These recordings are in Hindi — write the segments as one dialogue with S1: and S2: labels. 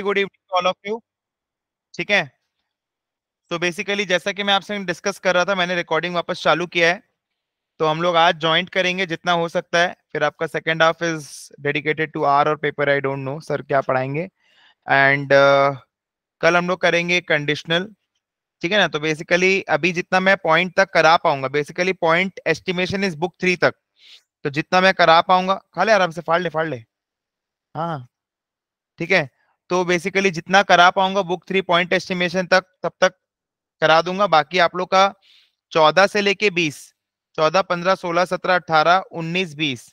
S1: Good evening all of you ठीक है तो बेसिकली जैसा कि मैं आपसे डिस्कस कर रहा था मैंने रिकॉर्डिंग वापस चालू किया है तो हम लोग आज ज्वाइंट करेंगे जितना हो सकता है फिर आपका second half is dedicated to R और paper I don't know sir क्या पढ़ाएंगे एंड uh, कल हम लोग करेंगे कंडीशनल ठीक है ना तो बेसिकली अभी जितना मैं पॉइंट तक करा पाऊंगा basically point estimation is book three तक तो जितना मैं करा पाऊंगा खा ले आराम से फाड़ ले फाड़ ले हाँ ठीक है तो बेसिकली जितना करा पाऊंगा बुक थ्री पॉइंट एस्टिमेशन तक तब तक करा दूंगा बाकी आप लोग का चौदह से लेके बीस चौदह पंद्रह सोलह सत्रह अठारह उन्नीस बीस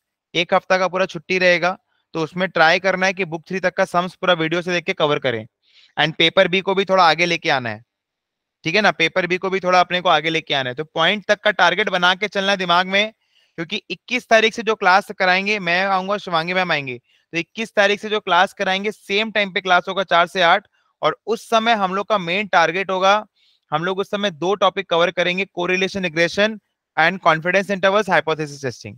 S1: एक हफ्ता का पूरा छुट्टी रहेगा तो उसमें ट्राई करना है कि बुक थ्री तक का सम्स पूरा वीडियो से देख के कवर करें एंड पेपर बी को भी थोड़ा आगे लेके आना है ठीक है ना पेपर बी को भी थोड़ा अपने को आगे लेके आना है तो पॉइंट तक का टारगेट बना के चलना है दिमाग में क्योंकि 21 तारीख से जो क्लास कराएंगे मैं आऊंगा शिवांगी मैम आएंगे तो इक्कीस तारीख से जो क्लास कराएंगे सेम टाइम पे क्लास होगा चार से आठ और उस समय हम लोग का मेन टारगेट होगा हम लोग उस समय दो टॉपिक कवर करेंगे correlation regression and confidence intervals hypothesis testing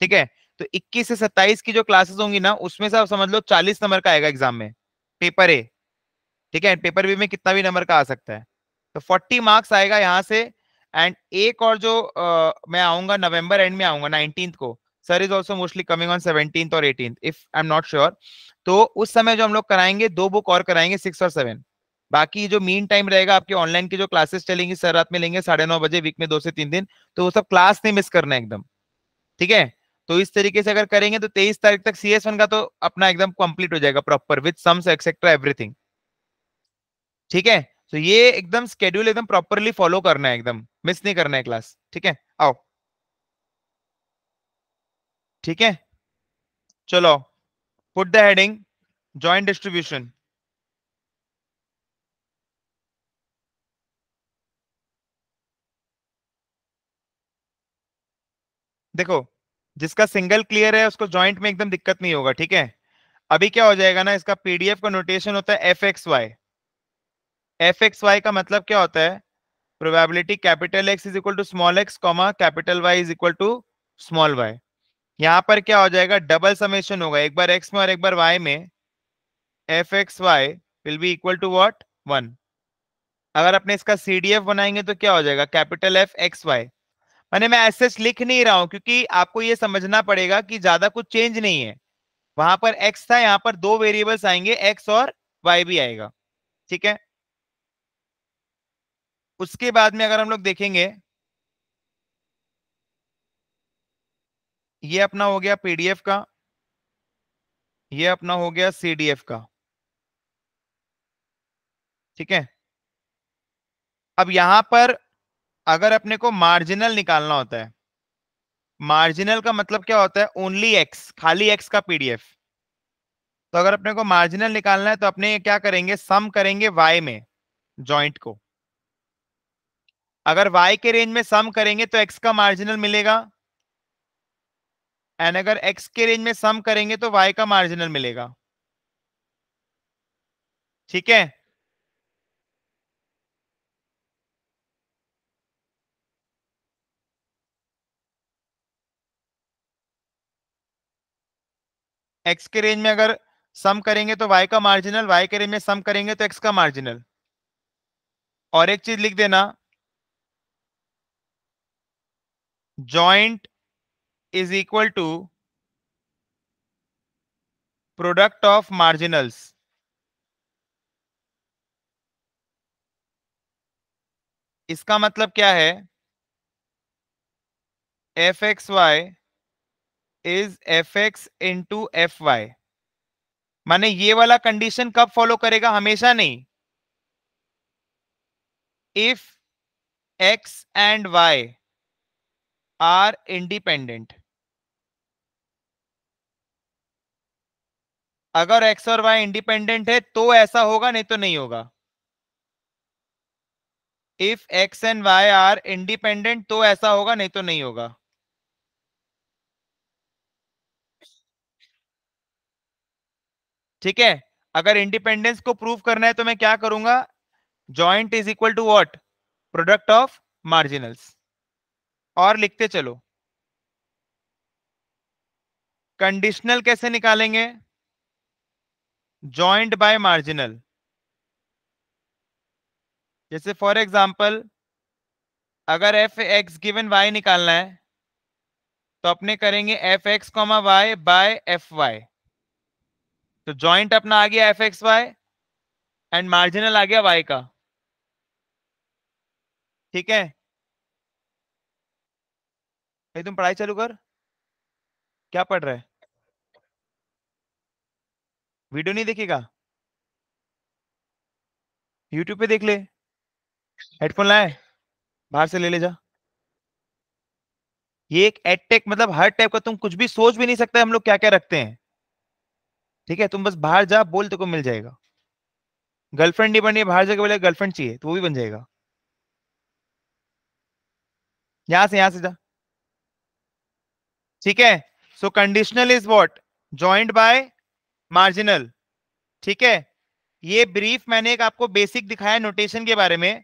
S1: ठीक है तो 21 से 27 की जो क्लासेस होंगी ना उसमें से आप समझ लो 40 नंबर का आएगा एग्जाम में पेपर ए ठीक है पेपर बी में कितना भी नंबर का आ सकता है तो 40 मार्क्स आएगा यहाँ से एंड एक और जो आ, मैं आऊंगा नवंबर एंड में आऊंगा नाइनटीन को sir is also mostly coming on seventeen और eighteen if I am not sure तो उस समय जो हम लोग कराएंगे दो बुक और कराएंगे सिक्स और सेवन बाकी जो मीन टाइम रहेगा आपके ऑनलाइन की जो क्लासेस चलेंगी सर रात में लेंगे साढ़े नौ बजे वीक में दो से तीन दिन तो वो सब क्लास नहीं मिस करना एकदम ठीक है तो इस तरीके से अगर करेंगे तो तेईस तारीख तक सी का तो अपना एकदम कंप्लीट हो जाएगा proper with sums etcetera everything ठीक है तो ये एकदम स्केड्यूल एकदम प्रॉपरली फॉलो करना है एकदम मिस नहीं करना है क्लास ठीक है आओ ठीक है चलो put the heading joint distribution देखो जिसका सिंगल क्लियर है उसको जॉइंट में एकदम दिक्कत नहीं होगा ठीक है अभी क्या हो जाएगा ना इसका पीडीएफ का नोटेशन होता है F x Y F x Y का मतलब क्या होता है probability capital X is equal to small X comma capital Y is equal to small Y यहां पर क्या हो जाएगा डबल समेशन होगा एक बार एक्स में और एक बार वाई में F x Y will be equal to what one अगर अपने इसका सीडीएफ बनाएंगे तो क्या हो जाएगा कैपिटल एफ एक्स वाई मैंने मैं एस लिख नहीं रहा हूं क्योंकि आपको ये समझना पड़ेगा कि ज्यादा कुछ चेंज नहीं है वहां पर एक्स था यहाँ पर दो वेरिएबल्स आएंगे एक्स और वाई भी आएगा ठीक है उसके बाद में अगर हम लोग देखेंगे ये अपना हो गया पीडीएफ का ये अपना हो गया सीडीएफ का ठीक है अब यहां पर अगर अपने को मार्जिनल निकालना होता है मार्जिनल का मतलब क्या होता है ओनली एक्स खाली एक्स का पीडीएफ तो अगर अपने को मार्जिनल निकालना है तो अपने क्या करेंगे सम करेंगे वाई में जॉइंट को अगर वाई के रेंज में सम करेंगे तो एक्स का मार्जिनल मिलेगा एंड अगर एक्स के रेंज में सम करेंगे तो वाई का मार्जिनल मिलेगा ठीक है एक्स के रेंज में अगर सम करेंगे तो वाई का मार्जिनल वाई के रेंज में सम करेंगे तो एक्स का मार्जिनल और एक चीज लिख देना joint is equal to product of marginals. इसका मतलब क्या है F x Y is F x into F Y माने ये वाला कंडीशन कब फॉलो करेगा हमेशा नहीं if X and Y are independent अगर एक्स और वाई इंडिपेंडेंट है तो ऐसा होगा नहीं तो नहीं होगा if X and Y are independent तो ऐसा होगा नहीं तो नहीं होगा ठीक है अगर इंडिपेंडेंस को प्रूव करना है तो मैं क्या करूंगा joint is equal to what product of marginals और लिखते चलो कंडीशनल कैसे निकालेंगे ज्वाइंट बाय मार्जिनल जैसे फॉर एग्जाम्पल अगर एफ एक्स गिवन वाई निकालना है तो अपने करेंगे F X comma Y by F Y तो जॉइंट अपना आ गया F x Y and marginal आ गया वाई का ठीक है भाई तुम पढ़ाई चालू कर क्या पढ़ रहे है वीडियो नहीं देखेगा यूट्यूब पे देख ले हेडफोन लाए बाहर से ले ले जा ये एक एडटेक मतलब हर टाइप का तुम कुछ भी सोच भी नहीं सकते हम लोग क्या क्या रखते हैं ठीक है तुम बस बाहर जा बोल तो को मिल जाएगा गर्लफ्रेंड नहीं बनी बाहर जाके बोले गर्लफ्रेंड चाहिए तो वो भी बन जाएगा यहां से यहां से जा ठीक है so conditional is what joint by marginal ठीक है ये ब्रीफ मैंने एक आपको बेसिक दिखाया नोटेशन के बारे में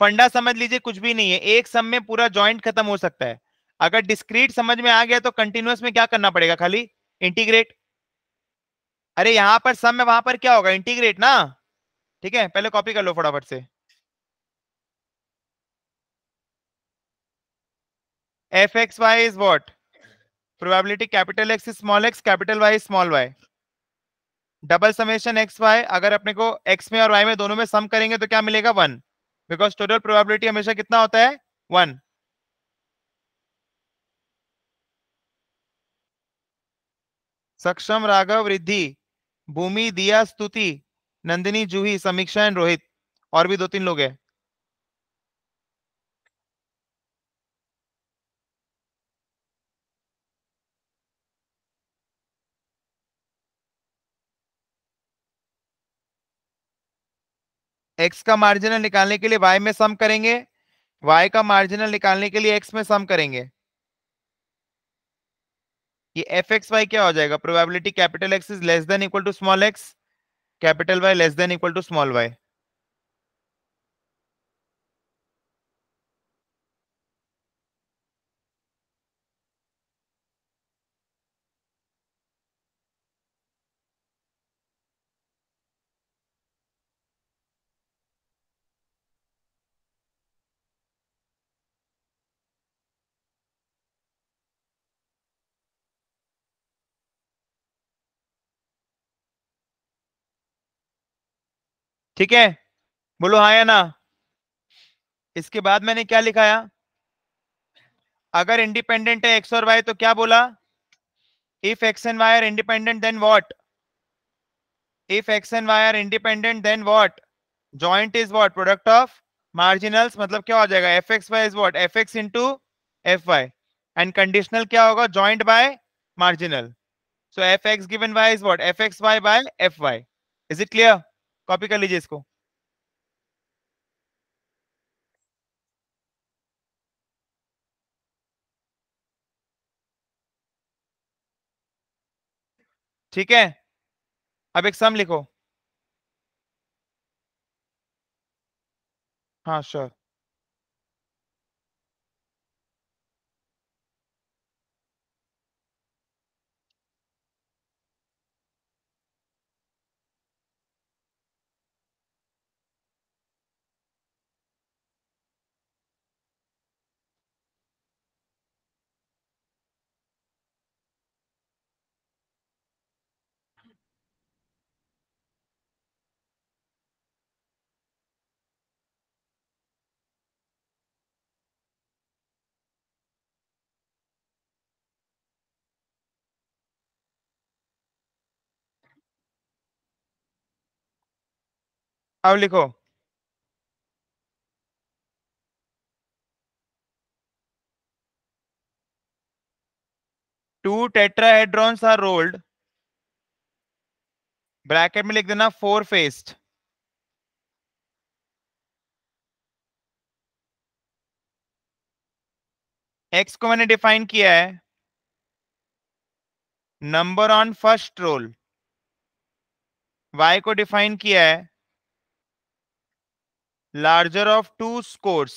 S1: फंडा समझ लीजिए कुछ भी नहीं है एक सम में पूरा ज्वाइंट खत्म हो सकता है अगर डिस्क्रीट समझ में आ गया तो कंटिन्यूस में क्या करना पड़ेगा खाली इंटीग्रेट अरे यहां पर सम में वहां पर क्या होगा इंटीग्रेट ना ठीक है पहले कॉपी कर लो फटाफट से F x Y is what probability capital X is small X capital Y is small Y double summation X Y अगर अपने को एक्स में और वाई में दोनों में सम करेंगे तो क्या मिलेगा वन बिकॉज टोटल प्रोबेबिलिटी हमेशा कितना होता है वन सक्षम राघव वृद्धि भूमि दिया स्तुति नंदिनी जूही समीक्षा एंड रोहित और भी दो तीन लोग हैं एक्स का मार्जिनल निकालने के लिए वाई में सम करेंगे वाई का मार्जिनल निकालने के लिए एक्स में सम करेंगे ये एफ एक्स वाई क्या हो जाएगा probability capital X is less than equal to small X capital Y less than equal to small Y ठीक है बोलो हाँ या ना इसके बाद मैंने क्या लिखाया अगर इंडिपेंडेंट है एक्स और वाई तो क्या बोला if X and Y are independent then what if X and Y are independent then what joint is what product of marginals मतलब क्या हो जाएगा F x Y is what F x into F Y and conditional क्या होगा joint by marginal so F X given Y is what F x Y by F Y is it clear copy कर लीजिए इसको ठीक है अब एक सम लिखो हाँ श्योर अब लिखो two tetrahedrons are rolled bracket में लिख देना फोर फेस्ड एक्स को मैंने डिफाइन किया है number on first roll Y को डिफाइन किया है larger of two scores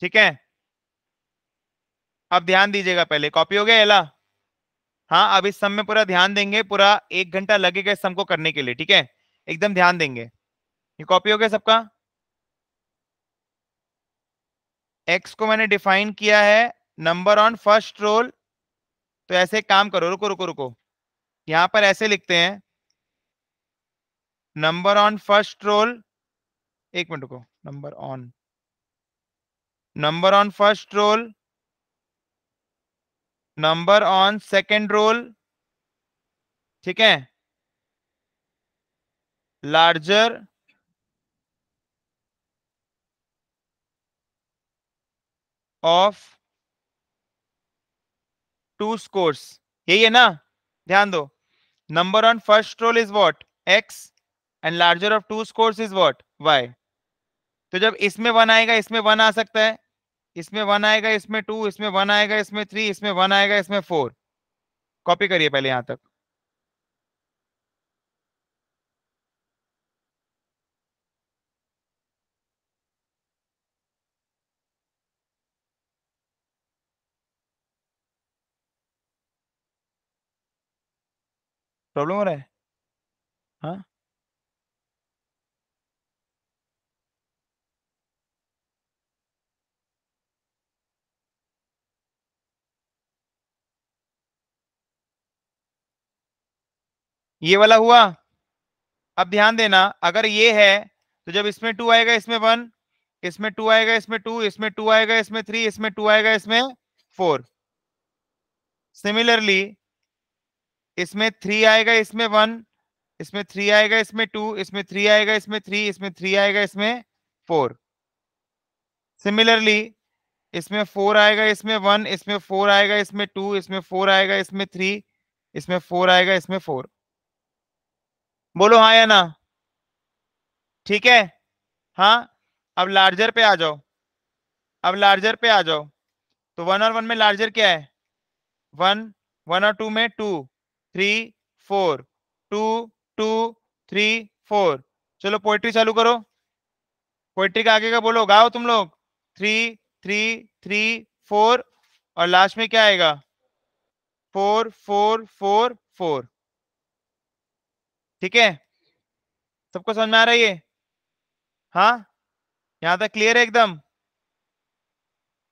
S1: ठीक है अब ध्यान दीजिएगा पहले कॉपी हो गया एला हाँ अब इस सम में पूरा ध्यान देंगे पूरा एक घंटा लगेगा इस सम को करने के लिए ठीक है एकदम ध्यान देंगे ये कॉपी हो गया सबका एक्स को मैंने डिफाइन किया है नंबर ऑन फर्स्ट रोल तो ऐसे काम करो रुको रुको रुको यहां पर ऐसे लिखते हैं नंबर ऑन फर्स्ट रोल एक मिनट को number on number on first roll number on second roll ठीक है लार्जर ऑफ टू स्कोर्स यही है ना ध्यान दो number on first roll is what x and larger of two scores is what y तो जब इसमें वन आएगा इसमें वन आ सकता है इसमें वन आएगा इसमें टू इसमें वन आएगा इसमें थ्री इसमें वन आएगा इसमें फोर कॉपी करिए पहले यहां तक प्रॉब्लम हो रहा है हाँ ये वाला हुआ अब ध्यान देना अगर ये है तो जब इसमें टू आएगा इसमें वन इसमें टू आएगा इसमें टू इसमें टू आएगा इसमें थ्री इसमें टू आएगा इसमें फोर सिमिलरली इसमें थ्री आएगा इसमें वन इसमें थ्री आएगा इसमें टू इसमें थ्री आएगा इसमें थ्री इसमें थ्री आएगा इसमें फोर सिमिलरली इसमें फोर आएगा इसमें वन इसमें फोर आएगा इसमें टू इसमें फोर आएगा इसमें थ्री इसमें फोर आएगा इसमें फोर बोलो हाँ या ना ठीक है हाँ अब लार्जर पे आ जाओ अब लार्जर पे आ जाओ तो वन और वन में लार्जर क्या है वन वन और टू में two three four two two three four चलो पोइट्री चालू करो पोइट्री का आगे का बोलो गाओ तुम लोग थ्री थ्री थ्री फोर और लास्ट में क्या आएगा फोर फोर फोर फोर ठीक है सबको समझ में आ रहा है ये हाँ यहां तक क्लियर है एकदम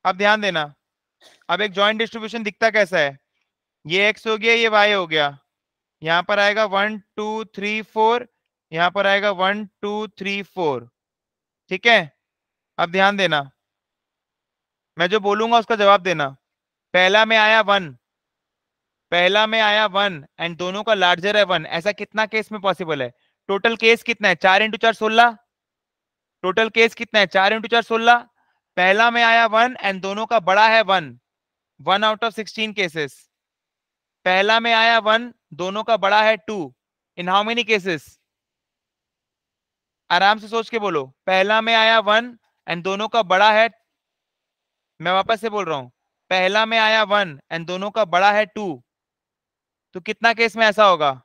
S1: अब ध्यान देना अब एक जॉइंट डिस्ट्रीब्यूशन दिखता कैसा है ये एक्स हो गया ये वाई हो गया यहाँ पर आएगा वन टू थ्री फोर यहाँ पर आएगा वन टू थ्री फोर ठीक है अब ध्यान देना मैं जो बोलूंगा उसका जवाब देना पहला में आया वन पहला में आया वन एंड दोनों का लार्जर है वन ऐसा कितना केस में पॉसिबल है टोटल केस कितना है चार इंटू चार सोलह टोटल केस कितना है चार इंटू चार सोलह पहला में आया वन एंड दोनों का बड़ा है one one out of sixteen cases पहला में आया वन दोनों का बड़ा है two in how many cases आराम से सोच के बोलो पहला में आया वन एंड दोनों का बड़ा है मैं वापस से बोल रहा हूं पहला में आया वन एंड दोनों का बड़ा है टू तो कितना केस में ऐसा होगा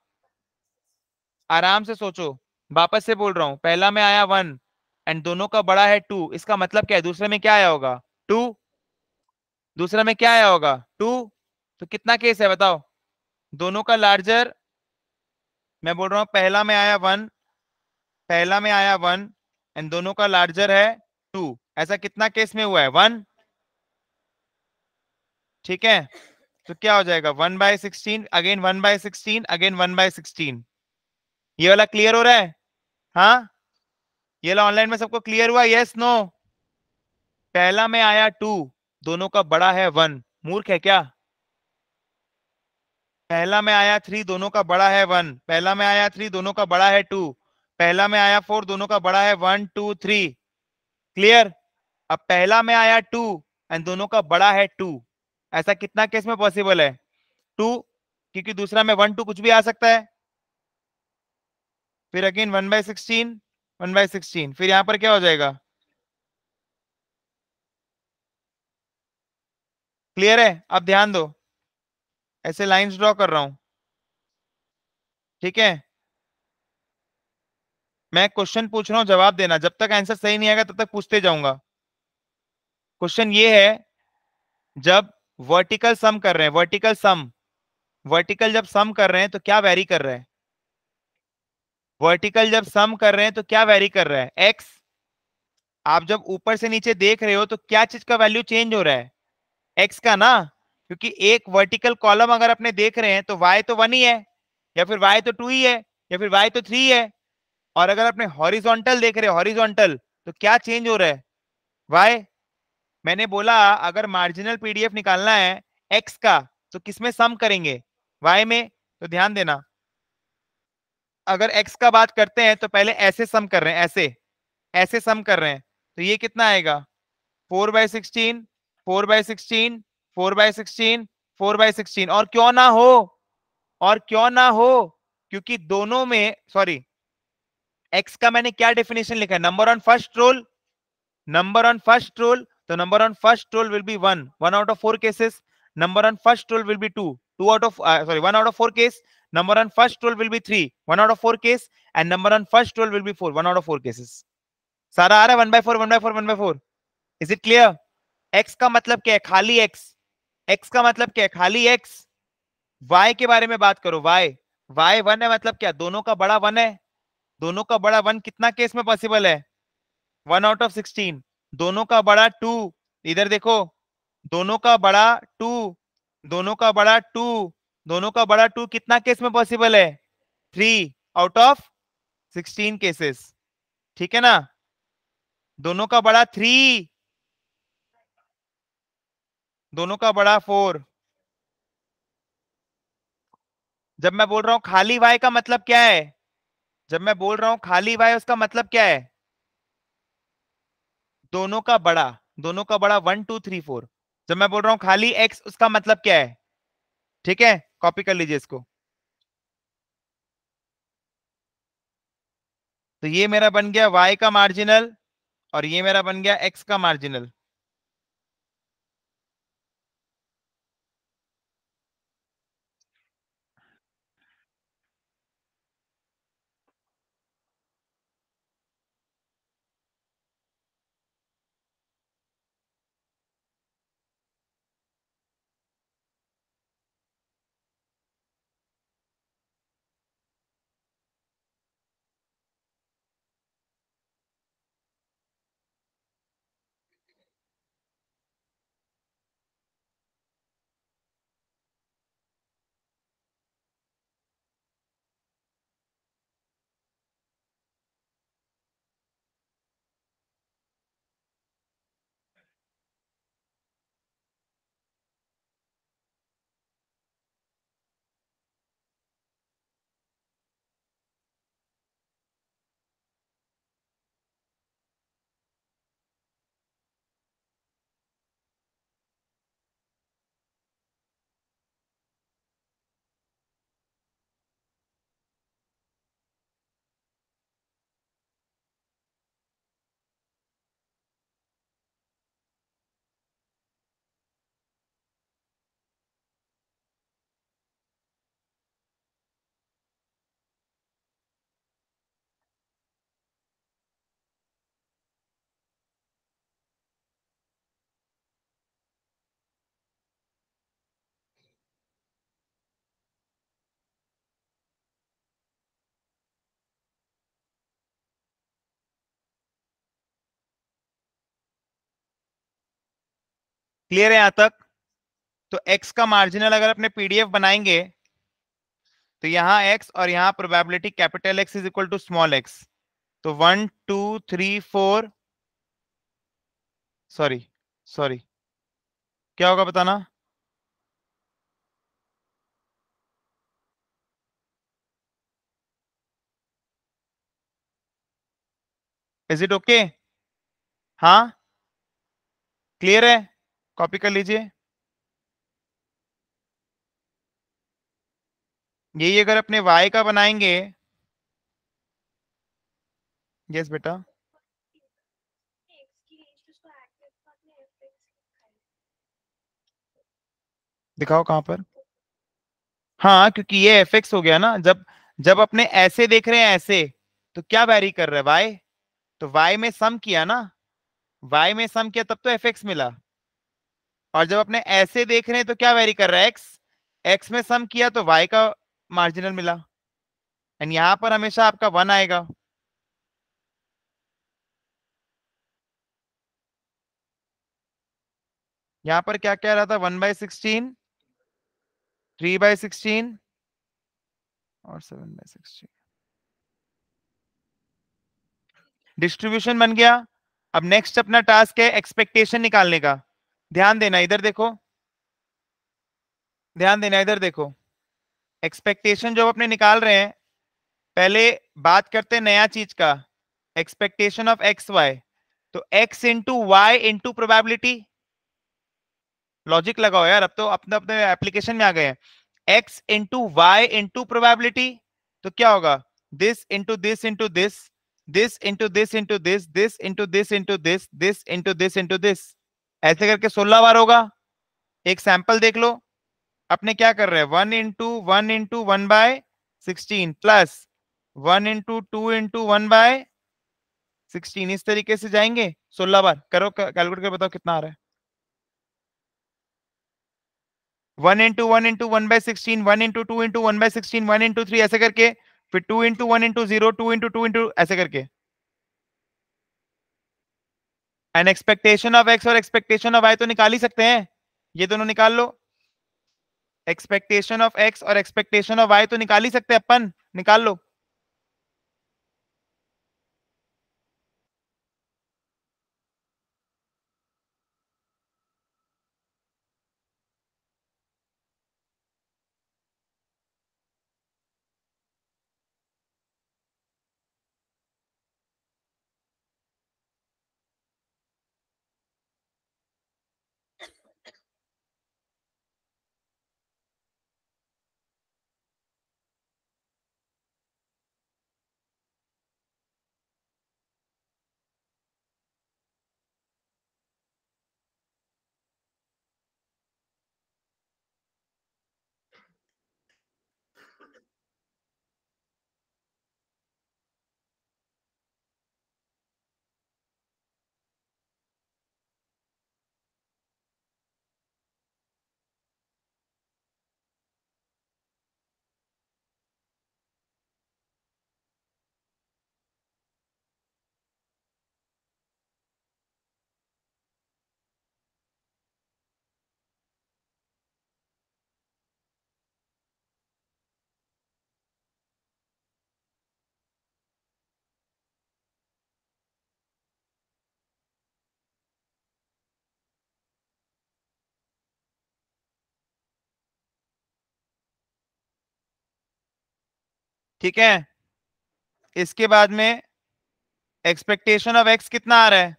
S1: आराम से सोचो वापस से बोल रहा हूं पहला में आया वन एंड दोनों का बड़ा है टू इसका मतलब क्या है दूसरे में क्या आया होगा टू दूसरे में क्या आया होगा टू तो कितना केस है बताओ दोनों का लार्जर मैं बोल रहा हूं पहला में आया वन पहला में आया वन एंड दोनों का लार्जर है टू ऐसा कितना केस में हुआ है वन ठीक है तो क्या हो जाएगा one by sixteen again one by sixteen again one by sixteen ये वाला क्लियर हो रहा है हाँ ये वाला ऑनलाइन में सबको क्लियर हुआ यस नो पहला में आया टू दोनों का बड़ा है वन मूर्ख है क्या पहला में आया थ्री दोनों का बड़ा है वन पहला में आया थ्री दोनों का बड़ा है टू पहला में आया फोर दोनों का बड़ा है वन टू थ्री क्लियर अब पहला में आया टू एंड दोनों का बड़ा है टू ऐसा कितना केस में पॉसिबल है टू क्योंकि दूसरा में वन टू कुछ भी आ सकता है फिर again one by sixteen one by sixteen फिर यहां पर क्या हो जाएगा क्लियर है अब ध्यान दो ऐसे लाइंस ड्रॉ कर रहा हूं ठीक है मैं क्वेश्चन पूछ रहा हूं जवाब देना जब तक आंसर सही नहीं आएगा तब तक पूछते जाऊंगा क्वेश्चन ये है जब वर्टिकल सम कर रहे हैं वर्टिकल सम वर्टिकल जब सम कर रहे हैं तो क्या वेरी कर रहे हैं वर्टिकल जब सम कर रहे हैं तो क्या वेरी कर रहा है एक्स आप जब ऊपर से नीचे देख रहे हो तो क्या चीज का वैल्यू चेंज हो रहा है एक्स का ना क्योंकि एक वर्टिकल कॉलम अगर अपने देख रहे हैं तो वाई तो वन ही है या फिर वाई तो टू ही है या फिर वाई तो थ्री है और अगर अपने हॉरिजॉन्टल देख रहे हैं हॉरिजॉन्टल तो क्या चेंज हो रहा है वाई मैंने बोला अगर मार्जिनल पीडीएफ निकालना है एक्स का तो किसमें सम करेंगे वाई में तो ध्यान देना अगर एक्स का बात करते हैं तो पहले ऐसे सम कर रहे हैं ऐसे ऐसे सम कर रहे हैं तो ये कितना आएगा four by sixteen four by sixteen four by sixteen four by sixteen और क्यों ना हो और क्यों ना हो क्योंकि दोनों में सॉरी एक्स का मैंने क्या डेफिनेशन लिखा है number on first roll number on first roll तो number on first roll will be one one out of four cases number on first roll will be two two out of sorry one out of four case number on first roll will be three one out of four case and number on first roll will be four one out of four cases सारा आ रहा है one by four one by four one by four is it clear X का मतलब क्या है खाली एक्स एक्स का मतलब क्या है खाली एक्स वाई के बारे में बात करो y y वन है मतलब क्या दोनों का बड़ा वन है दोनों का बड़ा वन कितना केस में पॉसिबल है वन आउट ऑफ सिक्सटीन दोनों का बड़ा टू इधर देखो दोनों का बड़ा टू दोनों का बड़ा टू दोनों का बड़ा टू कितना केस में पॉसिबल है three out of sixteen cases ठीक है ना दोनों का बड़ा थ्री दोनों का बड़ा फोर जब मैं बोल रहा हूं खाली वाई का मतलब क्या है जब मैं बोल रहा हूं खाली वाई उसका मतलब क्या है दोनों का बड़ा दोनों का बड़ा वन टू थ्री फोर जब मैं बोल रहा हूं खाली एक्स उसका मतलब क्या है ठीक है कॉपी कर लीजिए इसको तो ये मेरा बन गया वाई का मार्जिनल और ये मेरा बन गया एक्स का मार्जिनल क्लियर है यहां तक तो एक्स का मार्जिनल अगर अपने पीडीएफ बनाएंगे तो यहां एक्स और यहां probability capital X is equal to small X तो one two three four sorry sorry क्या होगा बताना इज इट ओके हाँ क्लियर है कॉपी कर लीजिए यही अगर अपने वाई का बनाएंगे यस बेटा दिखाओ कहां पर हाँ क्योंकि ये एफ एक्स हो गया ना जब जब अपने ऐसे देख रहे हैं ऐसे तो क्या वैरी कर रहा है वाई तो वाई में सम किया ना वाई में सम किया तब तो एफ एक्स मिला और जब अपने ऐसे देख रहे हैं तो क्या वेरी कर रहा है एक्स एक्स में सम किया तो वाई का मार्जिनल मिला एंड यहां पर हमेशा आपका वन आएगा यहां पर क्या कह रहा था one by sixteen three by sixteen और सेवन बाई सिक्सटीन डिस्ट्रीब्यूशन बन गया अब नेक्स्ट अपना टास्क है एक्सपेक्टेशन निकालने का ध्यान देना इधर देखो ध्यान देना इधर देखो एक्सपेक्टेशन जो अपने निकाल रहे हैं पहले बात करते हैं नया चीज का एक्सपेक्टेशन ऑफ एक्स वाई तो X into Y into probability logic लगाओ यार अब तो अपने अपने एप्लीकेशन में आ गए हैं X into Y into probability तो क्या होगा this into this into this this into this into this this into this into this this into this into this ऐसे करके सोलह बार होगा एक सैंपल देख लो अपने क्या कर रहे हैं one into one into one by sixteen plus one into two into one by sixteen इस तरीके से जाएंगे सोलह बार करो कैलकुलेट कर बताओ कितना आ रहा है one into one into one by sixteen one into two into one by sixteen one into three ऐसे करके फिर two into one into zero two into two into ऐसे करके एंड एक्सपेक्टेशन ऑफ एक्स और एक्सपेक्टेशन ऑफ वाई तो निकाल ही सकते हैं ये दोनों निकाल लो एक्सपेक्टेशन ऑफ एक्स और एक्सपेक्टेशन ऑफ वाई तो निकाल ही सकते हैं अपन निकाल लो ठीक है इसके बाद में एक्सपेक्टेशन ऑफ एक्स कितना आ रहा है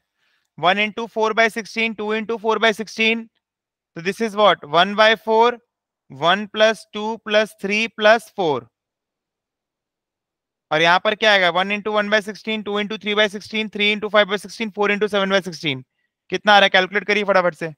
S1: one into four by sixteen two into four by sixteen तो this is what one by four one plus two plus three plus four और यहां पर क्या आएगा one into one by sixteen two into three by sixteen three into five by sixteen four into seven by sixteen कितना आ रहा है कैलकुलेट करिए फटाफट से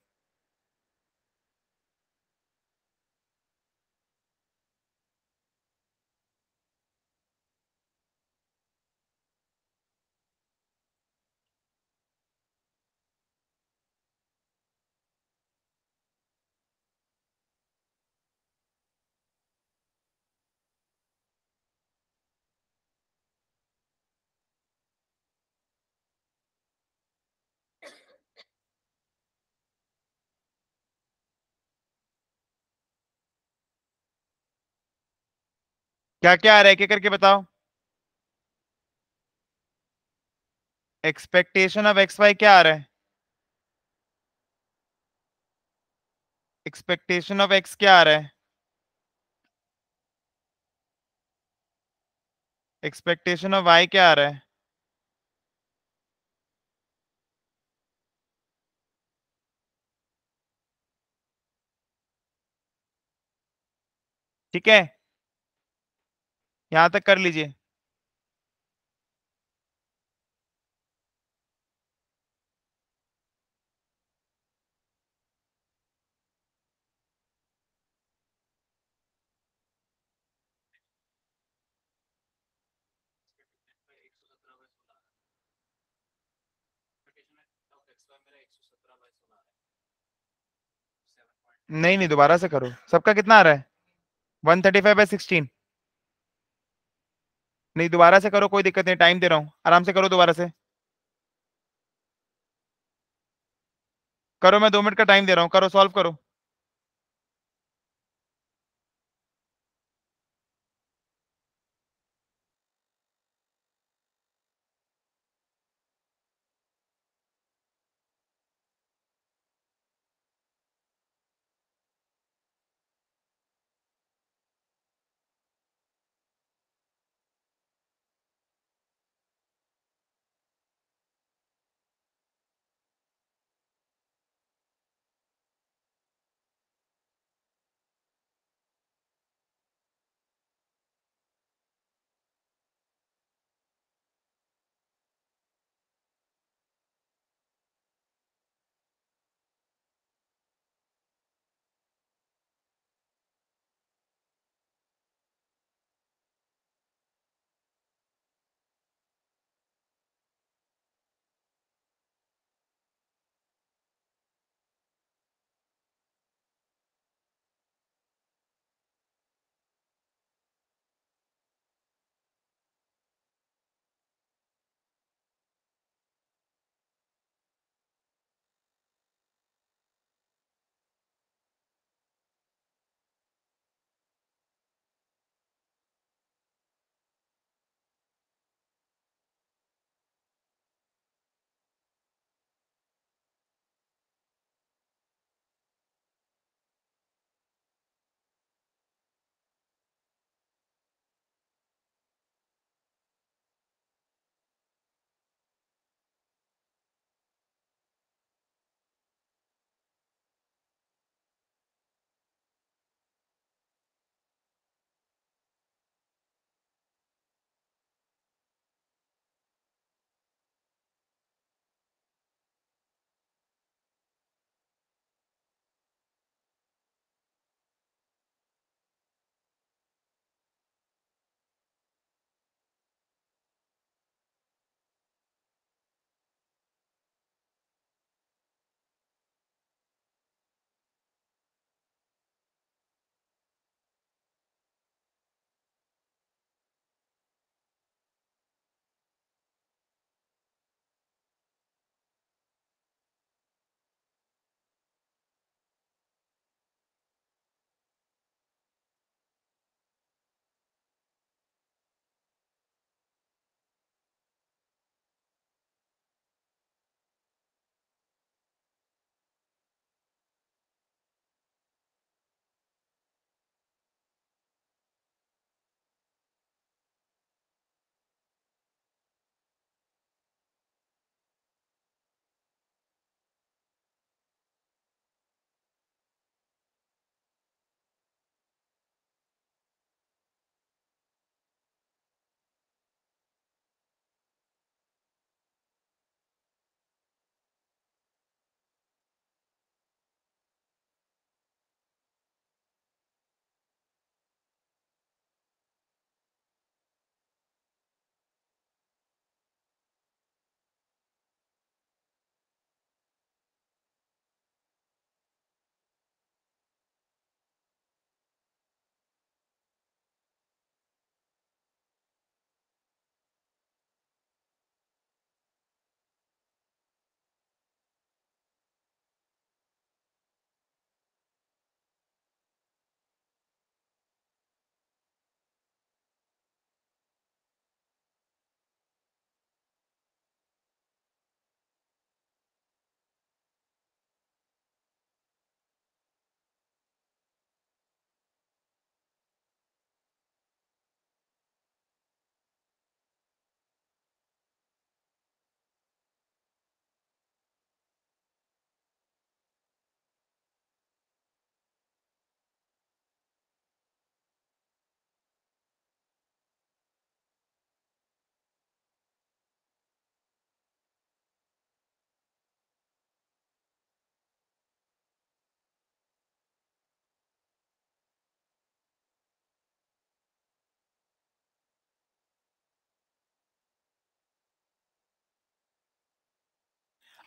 S1: क्या क्या आ रहा है क्या करके बताओ एक्सपेक्टेशन ऑफ एक्स वाई क्या आ रहा है एक्सपेक्टेशन ऑफ एक्स क्या आ रहा है एक्सपेक्टेशन ऑफ वाई क्या आ रहा है ठीक है यहां तक कर लीजिए नहीं नहीं दोबारा से करो सबका कितना आ रहा है one thirty five by sixteen नहीं दोबारा से करो कोई दिक्कत नहीं टाइम दे रहा हूँ आराम से करो दोबारा से करो मैं दो मिनट का टाइम दे रहा हूँ करो सॉल्व करो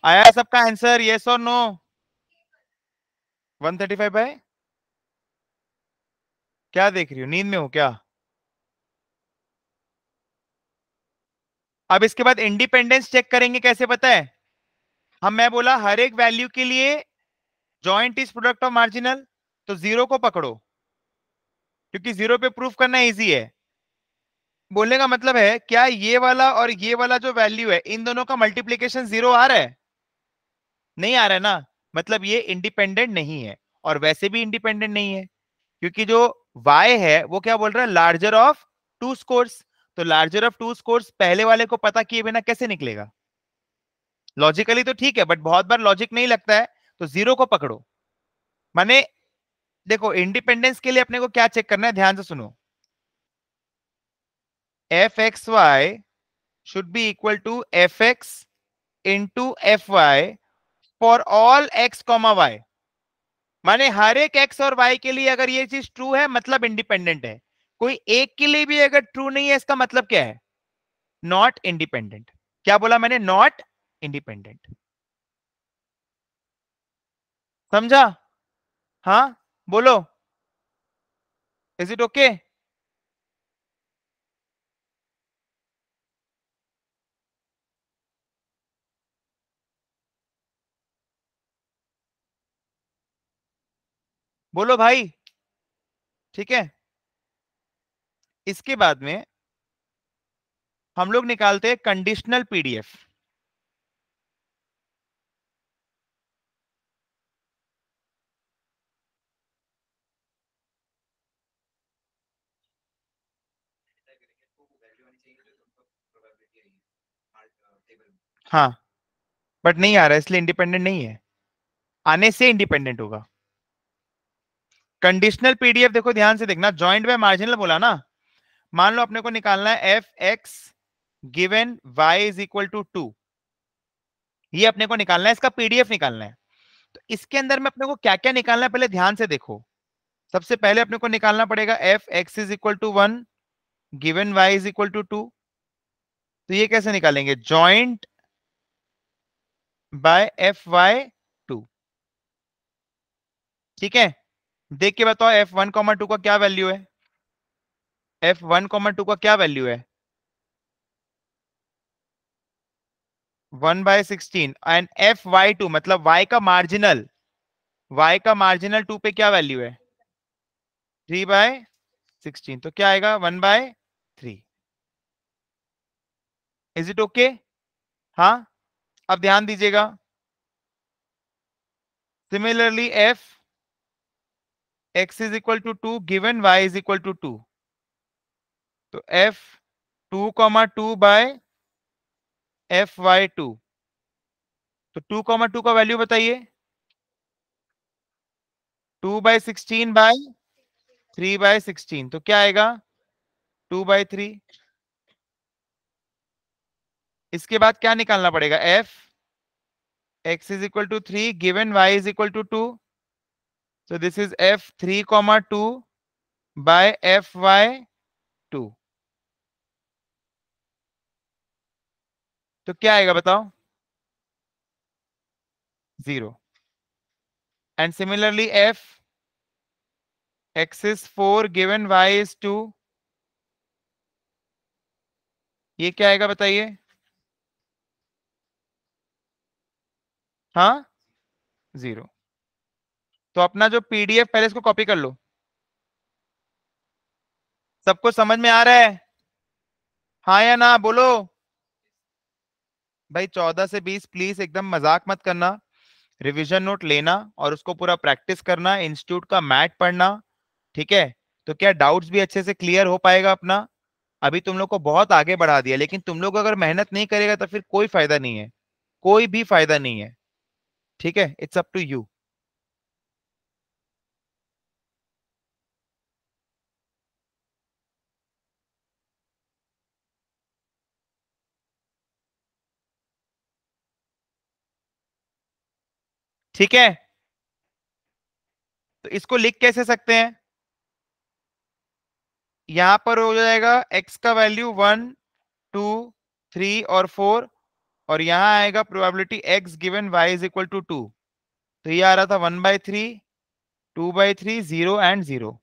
S1: आया सबका आंसर यस और नो 135 बाय क्या देख रही हो नींद में हो क्या अब इसके बाद इंडिपेंडेंस चेक करेंगे कैसे पता है हम मैं बोला हर एक वैल्यू के लिए joint is product of marginal तो जीरो को पकड़ो क्योंकि जीरो पे प्रूफ करना इजी है बोलने का मतलब है क्या ये वाला और ये वाला जो वैल्यू है इन दोनों का मल्टीप्लीकेशन जीरो आ रहा है नहीं आ रहा ना मतलब ये इंडिपेंडेंट नहीं है और वैसे भी इंडिपेंडेंट नहीं है क्योंकि जो y है वो क्या बोल रहा है लार्जर ऑफ टू स्कोर्स तो लार्जर ऑफ टू स्कोर्स पहले वाले को पता किए बिना कैसे निकलेगा लॉजिकली तो ठीक है बट बहुत बार लॉजिक नहीं लगता है तो जीरो को पकड़ो माने देखो इंडिपेंडेंस के लिए अपने को क्या चेक करना है ध्यान से सुनो f x y should be equal to f x into F y for all x comma y माने हर एक एक्स और वाई के लिए अगर ये चीज ट्रू है मतलब इंडिपेंडेंट है कोई एक के लिए भी अगर ट्रू नहीं है इसका मतलब क्या है नॉट इंडिपेंडेंट क्या बोला मैंने नॉट इंडिपेंडेंट समझा हाँ बोलो इज इट ओके बोलो भाई ठीक है इसके बाद में हम लोग निकालते हैं कंडीशनल पीडीएफ हाँ बट नहीं आ रहा इसलिए इंडिपेंडेंट नहीं है आने से इंडिपेंडेंट होगा कंडीशनल पीडीएफ देखो ध्यान से देखना ज्वाइंट बाय मार्जिनल बोला ना मान लो अपने को निकालना है F x given y is equal to two ये अपने को निकालना है इसका पीडीएफ निकालना है तो इसके अंदर में अपने को क्या क्या निकालना है पहले ध्यान से देखो सबसे पहले अपने को निकालना पड़ेगा f x is equal to one given y is equal to two तो ये कैसे निकालेंगे joint by F y two ठीक है देख के बताओ एफ वन कॉमा टू का क्या वैल्यू है एफ वन कॉमा टू का क्या वैल्यू है one by sixteen and f y two मतलब वाई का मार्जिनल वाई का मार्जिनल टू पे क्या वैल्यू है थ्री बाय सिक्सटीन तो क्या आएगा one by three is it okay हाँ अब ध्यान दीजिएगा similarly f x is equal to two given Y is equal to two तो f two comma two by F y two तो टू कॉमा टू का वैल्यू बताइए two by sixteen by three by sixteen तो क्या आएगा टू बाय थ्री इसके बाद क्या निकालना पड़ेगा f x is equal to three given Y is equal to two So this is f 3 comma 2 by fy 2. तो क्या आएगा बताओ zero and similarly f x is four given Y is two ये क्या आएगा बताइए हाँ जीरो तो अपना जो पीडीएफ पहले इसको कॉपी कर लो सबको समझ में आ रहा है हाँ या ना बोलो भाई चौदह से बीस प्लीज एकदम मजाक मत करना रिवीजन नोट लेना और उसको पूरा प्रैक्टिस करना इंस्टीट्यूट का मैट पढ़ना ठीक है तो क्या डाउट्स भी अच्छे से क्लियर हो पाएगा अपना अभी तुम लोग को बहुत आगे बढ़ा दिया लेकिन तुम लोग अगर मेहनत नहीं करेगा तो फिर कोई फायदा नहीं है कोई भी फायदा नहीं है ठीक है इट्स अप टू यू ठीक है तो इसको लिख कैसे सकते हैं यहां पर हो जाएगा x का वैल्यू वन टू थ्री और फोर और यहां आएगा probability x given y is equal to two तो ये आ रहा था one by three two by three zero and zero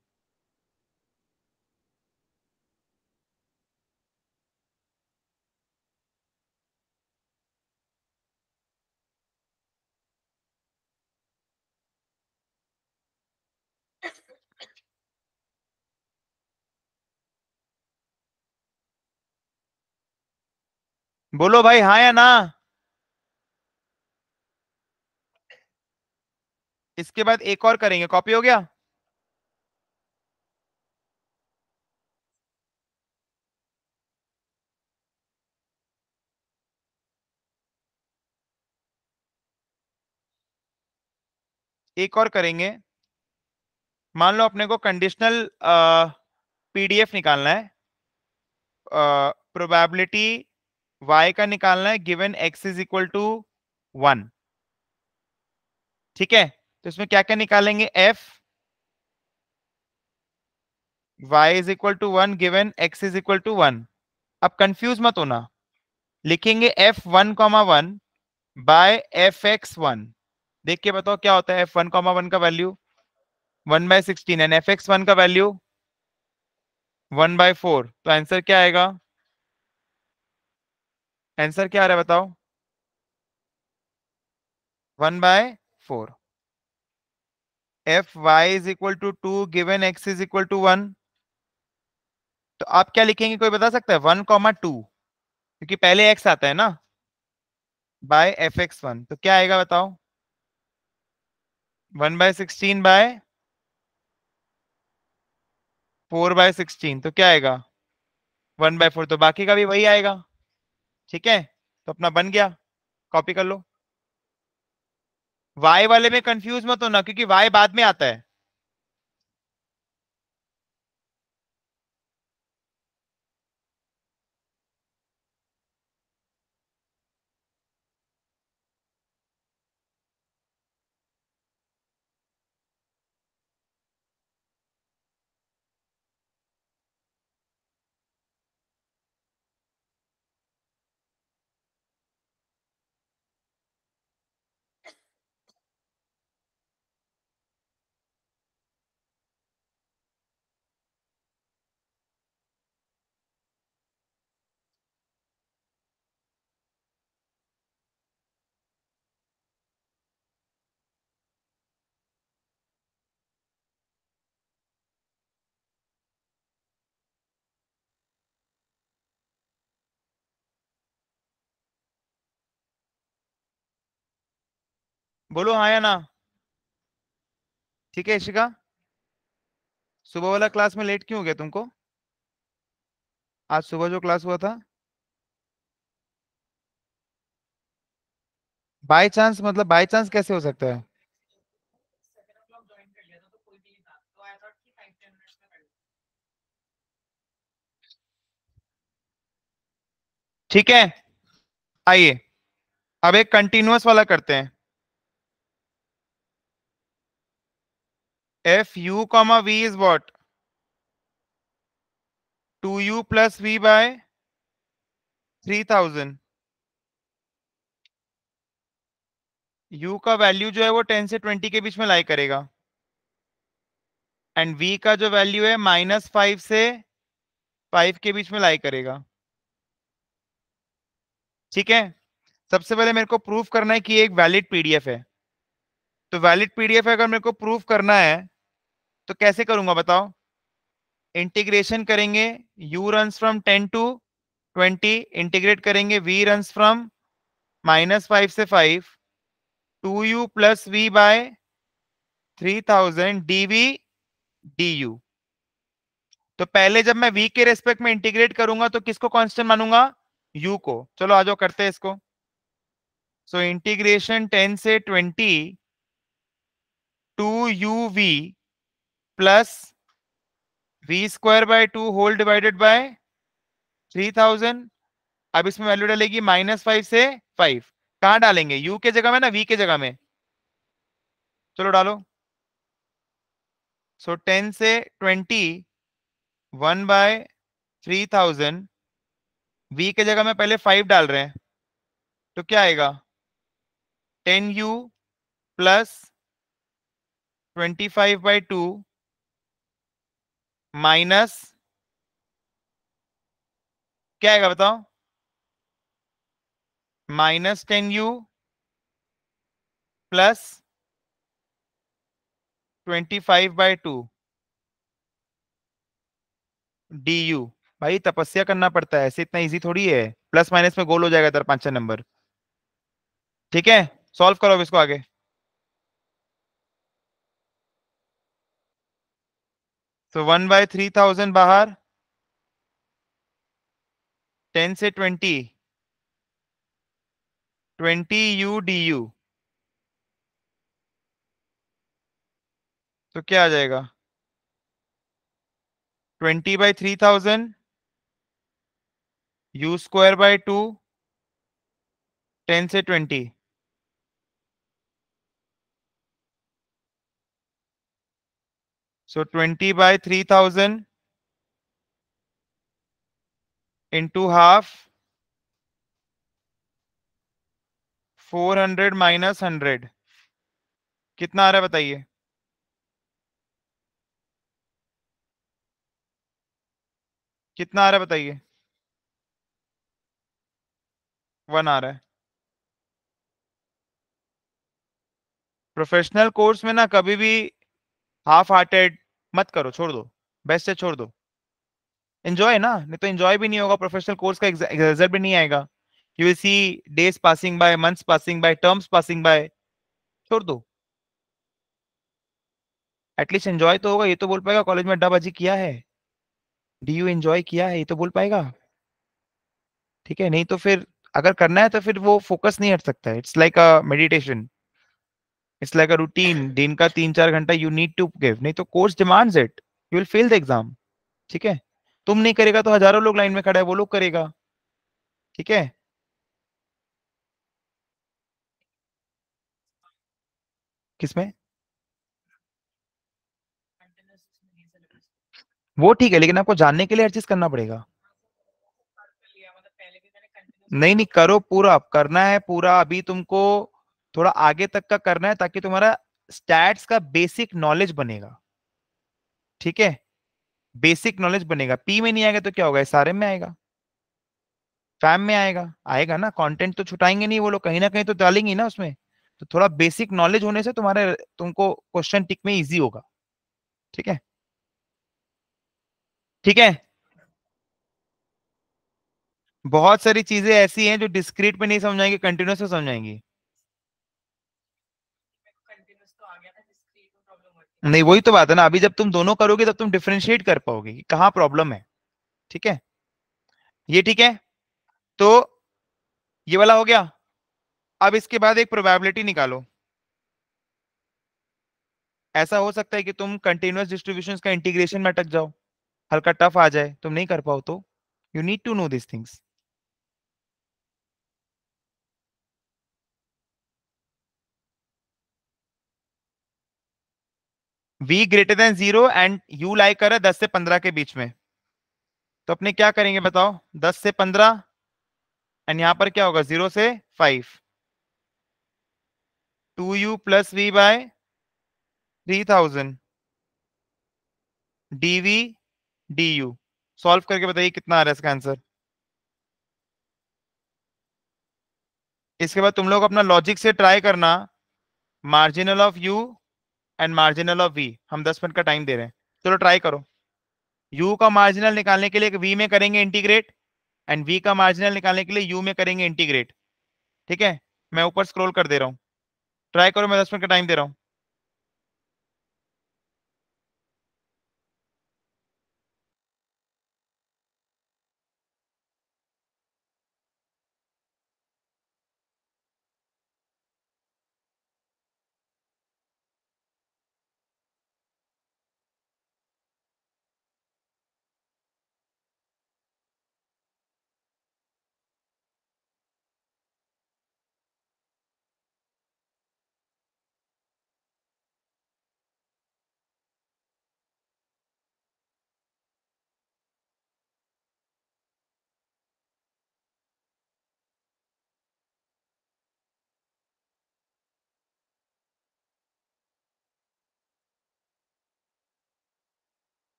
S1: बोलो भाई हाँ या ना इसके बाद एक और करेंगे कॉपी हो गया एक और करेंगे मान लो अपने को कंडीशनल पीडीएफ निकालना है प्रोबेबिलिटी y का निकालना है given x is equal to one ठीक है तो इसमें क्या क्या निकालेंगे f y is equal to one given x is equal to one अब कंफ्यूज मत होना लिखेंगे f one comma one by f x one देख के बताओ क्या होता है एफ वन कॉमा वन का value one by sixteen and f x one का वैल्यू वन बाय फोर तो आंसर क्या आएगा आंसर क्या आ रहा है बताओ one by four f Y is equal to two given x is equal to one तो आप क्या लिखेंगे कोई बता सकता है वन कॉमा टू क्योंकि पहले एक्स आता है ना बाय एफ एक्स वन तो क्या आएगा बताओ one by sixteen by four by sixteen तो क्या आएगा वन बाय फोर तो बाकी का भी वही आएगा ठीक है तो अपना बन गया कॉपी कर लो वाई वाले में कंफ्यूज मत होना क्योंकि वाई बाद में आता है बोलो हाँ या ना ठीक है ईशिका सुबह वाला क्लास में लेट क्यों हो गया तुमको आज सुबह जो क्लास हुआ था बाय चांस मतलब बाय चांस कैसे हो सकता है ठीक है आइए अब एक कंटिन्यूस वाला करते हैं if u comma v is what 2u plus v by 3000 u का वैल्यू जो है वो 10 से 20 के बीच में लाई करेगा एंड v का जो वैल्यू है माइनस फाइव से फाइव के बीच में लाई करेगा ठीक है सबसे पहले मेरे को प्रूफ करना है कि एक वैलिड पीडीएफ है तो वैलिड पीडीएफ अगर मेरे को प्रूफ करना है तो कैसे करूंगा बताओ इंटीग्रेशन करेंगे u run from ten to twenty integrate करेंगे v run from minus five से five to u plus v by three thousand d v d u तो पहले जब मैं v के रेस्पेक्ट में इंटीग्रेट करूंगा तो किसको कांस्टेंट मानूंगा u को चलो आ जाओ करते हैं इसको सो इंटीग्रेशन 10 से 20 two u v plus v square by two whole divided by three thousand अब इसमें वैल्यू डालेगी माइनस फाइव से फाइव कहां डालेंगे यू के जगह में ना वी के जगह में चलो डालो सो so, टेन से twenty one by three thousand v के जगह में पहले फाइव डाल रहे हैं तो क्या आएगा ten u plus twenty five by two minus क्या आएगा बताओ minus ten u plus twenty five by two d u भाई तपस्या करना पड़ता है ऐसे इतना इजी थोड़ी है प्लस माइनस में गोल हो जाएगा पांच छह नंबर ठीक है सॉल्व करो अब इसको आगे तो वन बाय थ्री थाउजेंड बाहर टेन से twenty twenty u d u तो क्या आ जाएगा twenty by three thousand u square by two ten से twenty So 20 by 3000 into half 400 minus hundred कितना आ रहा है बताइए कितना आ रहा है बताइए वन आ रहा है प्रोफेशनल कोर्स में ना कभी भी हाफ हार्टेड मत करो छोड़ दो बेस्ट है छोड़ दो एंजॉय ना नहीं तो एंजॉय भी नहीं होगा प्रोफेशनल कोर्स का रिजल्ट भी नहीं आएगा you will see days passing by months passing by terms passing by छोड़ दो एटलीस्ट एंजॉय तो होगा ये तो बोल पाएगा कॉलेज में अड्डा बाजी किया है डी यू एंजॉय किया है ये तो बोल पाएगा ठीक है नहीं तो फिर अगर करना है तो फिर वो फोकस नहीं हट सकता it's like a meditation it's like a routine दिन का तीन चार घंटा यू नीड टू गिव नहीं तो course demands it you will fail the exam ठीक है तुम नहीं करेगा तो हजारों लोग लाइन में खड़ा है वो लोग करेगा ठीक है किसमें वो ठीक है लेकिन आपको जानने के लिए हर चीज करना पड़ेगा नहीं नहीं करो पूरा करना है पूरा अभी तुमको थोड़ा आगे तक का करना है ताकि तुम्हारा स्टैट्स का बेसिक नॉलेज बनेगा ठीक है बेसिक नॉलेज बनेगा पी में नहीं आएगा तो क्या होगा एस में आएगा फैम में आएगा आएगा ना कंटेंट तो छुटाएंगे नहीं वो लोग कहीं ना कहीं तो डालेंगे ना उसमें तो थोड़ा बेसिक नॉलेज होने से तुम्हारे तुमको क्वेश्चन टिक में इजी होगा ठीक है ठीक है बहुत सारी चीजें ऐसी हैं जो डिस्क्रीट में नहीं समझाएंगे कंटिन्यूस में समझाएंगी नहीं वही तो बात है ना अभी जब तुम दोनों करोगे तब तुम डिफ्रेंशिएट कर पाओगे कि कहाँ प्रॉब्लम है ठीक है ये ठीक है तो ये वाला हो गया अब इसके बाद एक प्रोबेबिलिटी निकालो ऐसा हो सकता है कि तुम कंटिन्यूस डिस्ट्रीब्यूशन का इंटीग्रेशन में अटक जाओ हल्का टफ आ जाए तुम नहीं कर पाओ तो you need to know this things v greater than zero and u like कर दस से पंद्रह के बीच में तो अपने क्या करेंगे बताओ दस से पंद्रह एंड यहां पर क्या होगा जीरो से five to u plus v by three thousand d v d u solve करके बताइए कितना आ रहा है इसका आंसर इसके बाद तुम लोग अपना लॉजिक से ट्राई करना marginal of u and marginal of v हम दस मिनट का टाइम दे रहे हैं चलो ट्राई करो यू का मार्जिनल निकालने के लिए वी में करेंगे इंटीग्रेट एंड वी का मार्जिनल निकालने के लिए यू में करेंगे इंटीग्रेट ठीक है मैं ऊपर स्क्रोल कर दे रहा हूँ ट्राई करो मैं दस मिनट का टाइम दे रहा हूँ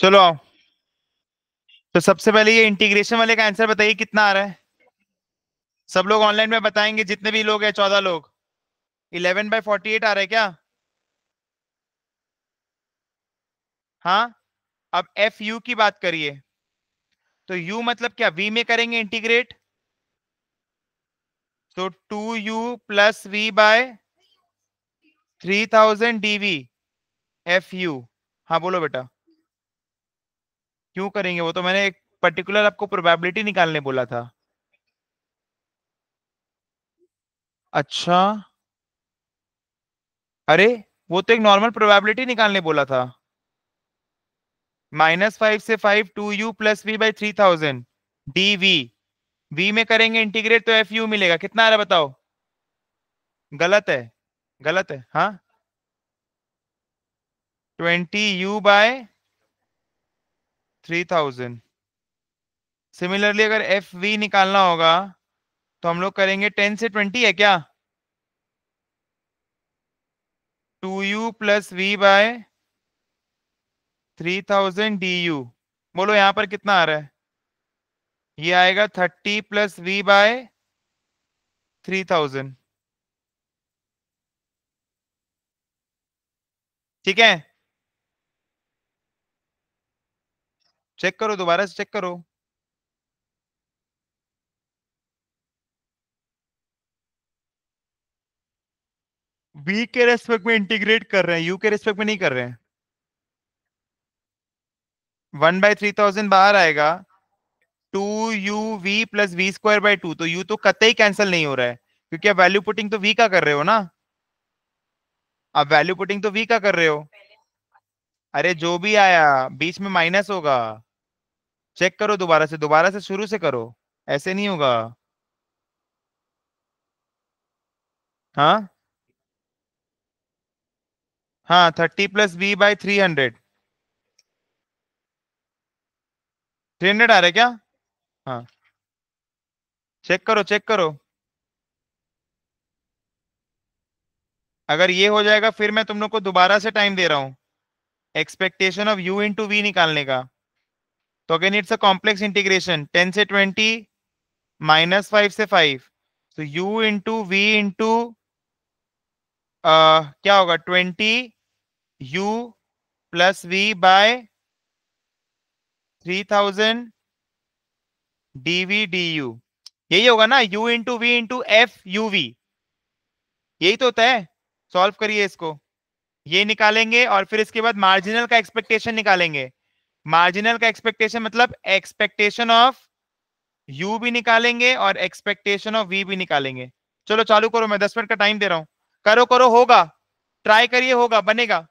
S1: चलो आओ तो सबसे पहले ये इंटीग्रेशन वाले का आंसर बताइए कितना आ रहा है सब लोग ऑनलाइन में बताएंगे जितने भी लोग हैं चौदह लोग इलेवन बाई फोर्टी एट आ रहा है क्या हाँ अब एफ यू की बात करिए तो u मतलब क्या v में करेंगे इंटीग्रेट तो two u plus v by three thousand d v f u हाँ बोलो बेटा क्यों करेंगे वो तो मैंने एक पर्टिकुलर आपको प्रोबेबिलिटी निकालने बोला था अच्छा अरे वो तो एक नॉर्मल प्रोबेबिलिटी निकालने बोला था माइनस फाइव से five to u plus v by three thousand d v v में करेंगे इंटीग्रेट तो एफ यू मिलेगा कितना आ रहा बताओ गलत है गलत है हाँ twenty u by three thousand similarly अगर एफ वी निकालना होगा तो हम लोग करेंगे टेन से ट्वेंटी है क्या two u plus v by three thousand d u बोलो यहां पर कितना आ रहा है ये आएगा thirty plus v by three thousand ठीक है चेक करो दोबारा से चेक करो वी के रेस्पेक्ट में इंटीग्रेट कर रहे हैं यू के रेस्पेक्ट में नहीं कर रहे हैं वन बाय थ्री थाउजेंड बाहर आएगा two u v plus v square by two तो यू तो कतई कैंसिल नहीं हो रहा है क्योंकि आप वैल्यू पुटिंग तो वी का कर रहे हो ना आप वैल्यू पुटिंग तो वी का कर रहे हो अरे जो भी आया बीच में माइनस होगा चेक करो दोबारा से दोबारा से शुरू से करो ऐसे नहीं होगा हाँ हाँ thirty plus b by three hundred three hundred आ रहे क्या हाँ चेक करो चेक करो अगर ये हो जाएगा फिर मैं तुम लोग को दोबारा से टाइम दे रहा हूँ expectation of u into v निकालने का तो again it's a complex integration ten से ट्वेंटी माइनस फाइव से फाइव तो u इंटू वी इंटू क्या होगा twenty u plus v by three thousand d v d u यही होगा ना u into v into f u v यही तो होता है सॉल्व करिए इसको ये निकालेंगे और फिर इसके बाद मार्जिनल का एक्सपेक्टेशन निकालेंगे मार्जिनल का एक्सपेक्टेशन मतलब एक्सपेक्टेशन ऑफ यू भी निकालेंगे और एक्सपेक्टेशन ऑफ वी भी निकालेंगे चलो चालू करो मैं दस मिनट का टाइम दे रहा हूं करो करो होगा ट्राई करिए होगा बनेगा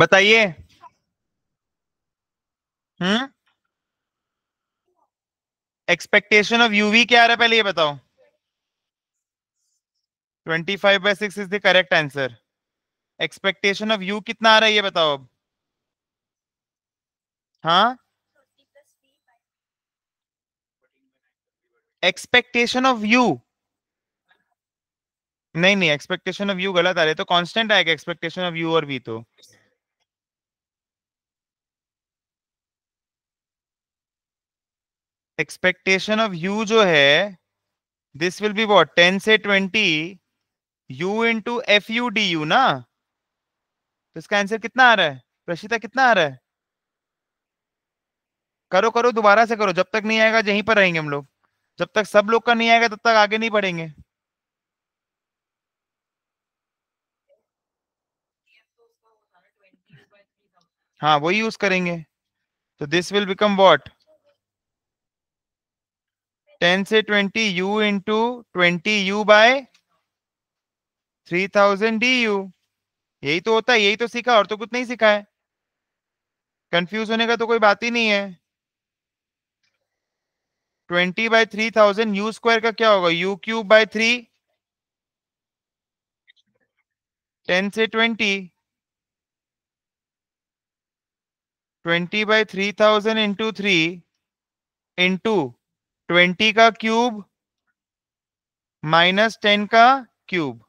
S1: बताइए हम्म एक्सपेक्टेशन ऑफ यूवी क्या आ रहा है पहले ये बताओ 25 five by six is the correct answer expectation of u कितना आ रहा है ये बताओ अब हाँ एक्सपेक्टेशन ऑफ यू नहीं नहीं एक्सपेक्टेशन ऑफ यू गलत आ रहे तो कांस्टेंट आएगा एक्सपेक्टेशन ऑफ यू और वी तो एक्सपेक्टेशन ऑफ यू जो है this will be what ten से twenty u into f u d u ना तो इसका आंसर कितना आ रहा है प्रशिता कितना आ रहा है करो करो दोबारा से करो जब तक नहीं आएगा यहीं पर रहेंगे हम लोग जब तक सब लोग का नहीं आएगा तब तक आगे नहीं बढ़ेंगे हाँ वही यूज करेंगे तो this will become what ten से twenty u into twenty u by three thousand d u यही तो होता है यही तो सीखा और तो कुछ नहीं सीखा है कंफ्यूज होने का तो कोई बात ही नहीं है twenty by three thousand u square का क्या होगा u cube by three ten से twenty twenty by three thousand into three into twenty का क्यूब माइनस टेन का cube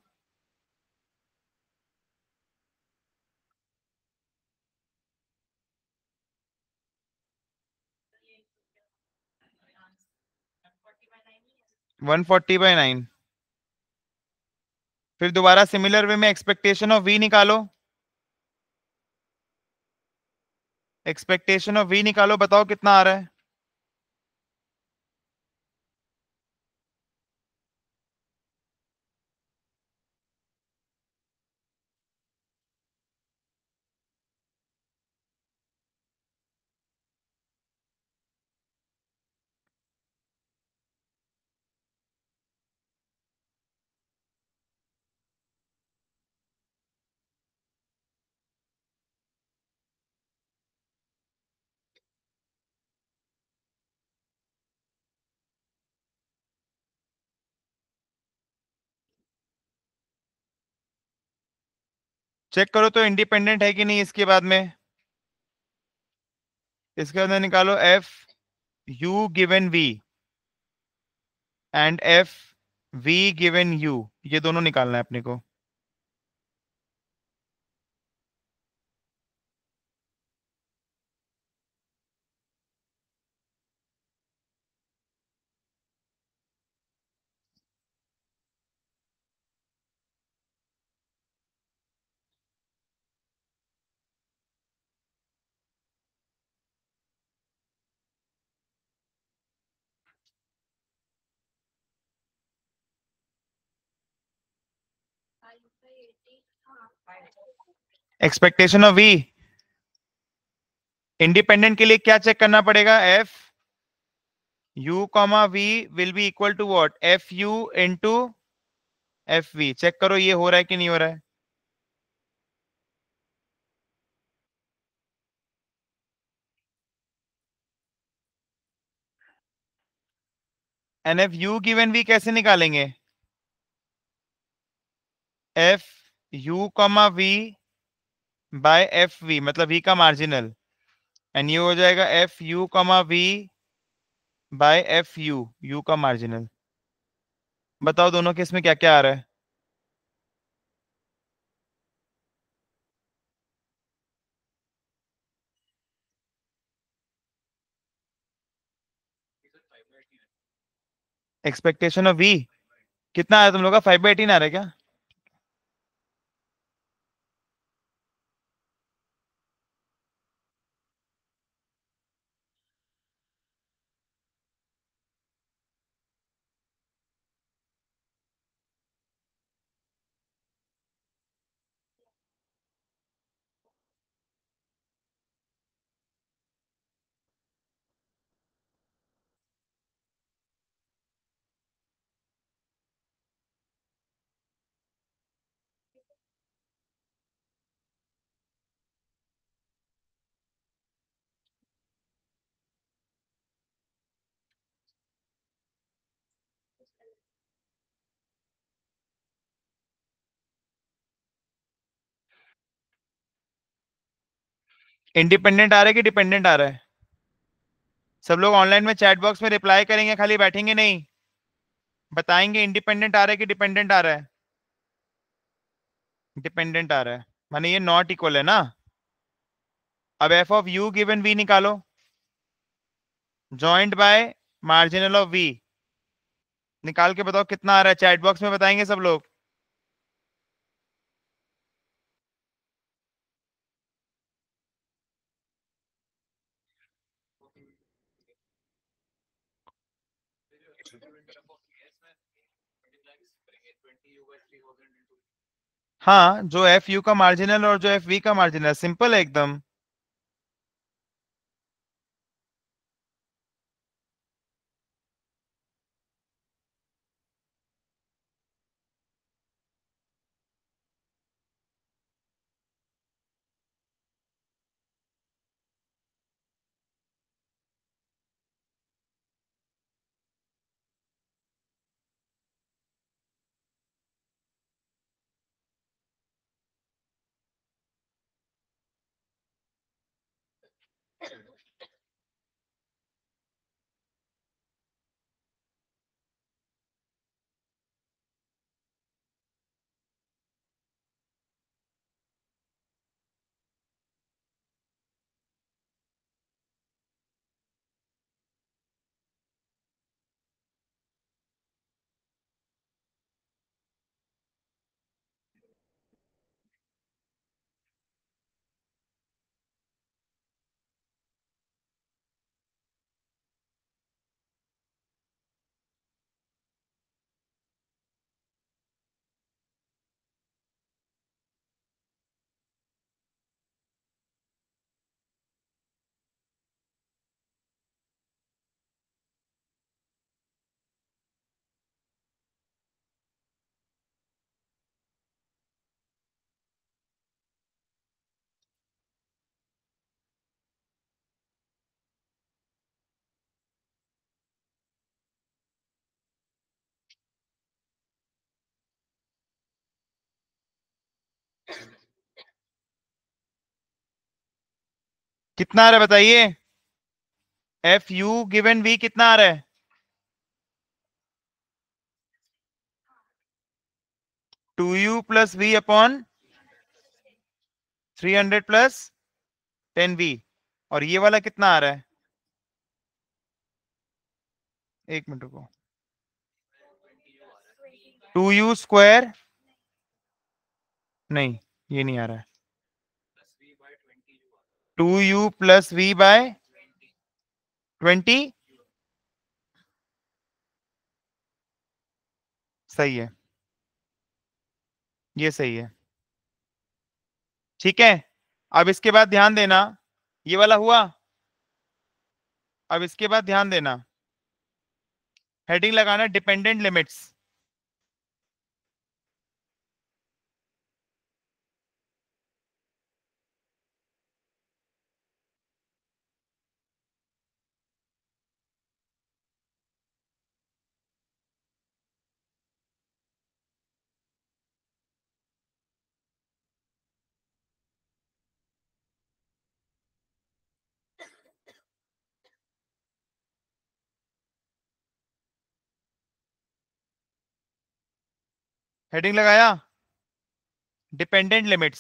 S1: one forty by nine फिर दोबारा सिमिलर वे में एक्सपेक्टेशन ऑफ वी निकालो एक्सपेक्टेशन ऑफ वी निकालो बताओ कितना आ रहा है चेक करो तो इंडिपेंडेंट है कि नहीं इसके बाद में इसके बाद में निकालो f u given v and f v given u ये दोनों निकालना है अपने को एक्सपेक्टेशन ऑफ वी इंडिपेंडेंट के लिए क्या चेक करना पड़ेगा f u comma v will be equal to what f u to f v check करो ये हो रहा है कि नहीं हो रहा है and f u given v कैसे निकालेंगे f u comma v by f v मतलब v e का मार्जिनल एंड ये हो जाएगा f u comma v by f u u का मार्जिनल बताओ दोनों के इसमें क्या क्या आ रहा है एक्सपेक्टेशन ऑफ वी कितना आया तुम लोग का फाइव बाई एटीन आ रहा है क्या इंडिपेंडेंट आ रहा है कि डिपेंडेंट आ रहा है सब लोग ऑनलाइन में चैट बॉक्स में रिप्लाई करेंगे खाली बैठेंगे नहीं बताएंगे इंडिपेंडेंट आ रहा है कि डिपेंडेंट आ रहा है डिपेंडेंट आ रहा है माने ये नॉट इक्वल है ना अब f of u given v निकालो joint by marginal of v निकाल के बताओ कितना आ रहा है चैट बॉक्स में बताएंगे सब लोग हाँ जो एफ यू का मार्जिनल और जो एफ वी का मार्जिनल सिंपल है एकदम कितना आ रहा है बताइए एफ यू गिवन वी कितना आ रहा है two u plus v upon three hundred plus ten v और ये वाला कितना आ रहा है एक मिनट को टू यू स्क्वायर नहीं ये नहीं आ रहा है two u plus v by twenty सही है ये सही है ठीक है अब इसके बाद ध्यान देना ये वाला हुआ अब इसके बाद ध्यान देना हेडिंग लगाना डिपेंडेंट लिमिट्स हेडिंग लगाया डिपेंडेंट लिमिट्स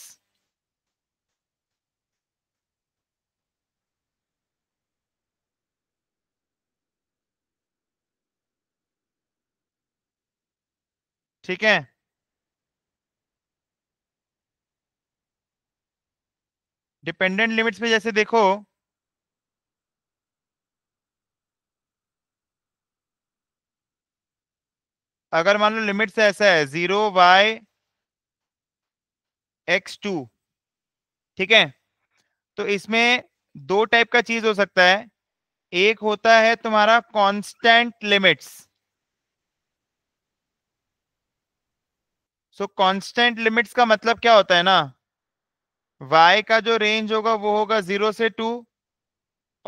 S1: ठीक है डिपेंडेंट लिमिट्स में जैसे देखो अगर मान लो लिमिट से ऐसा है जीरो बाय एक्स टू ठीक है तो इसमें दो टाइप का चीज हो सकता है एक होता है तुम्हारा constant limits so constant limits का मतलब क्या होता है ना वाई का जो रेंज होगा वो होगा जीरो से टू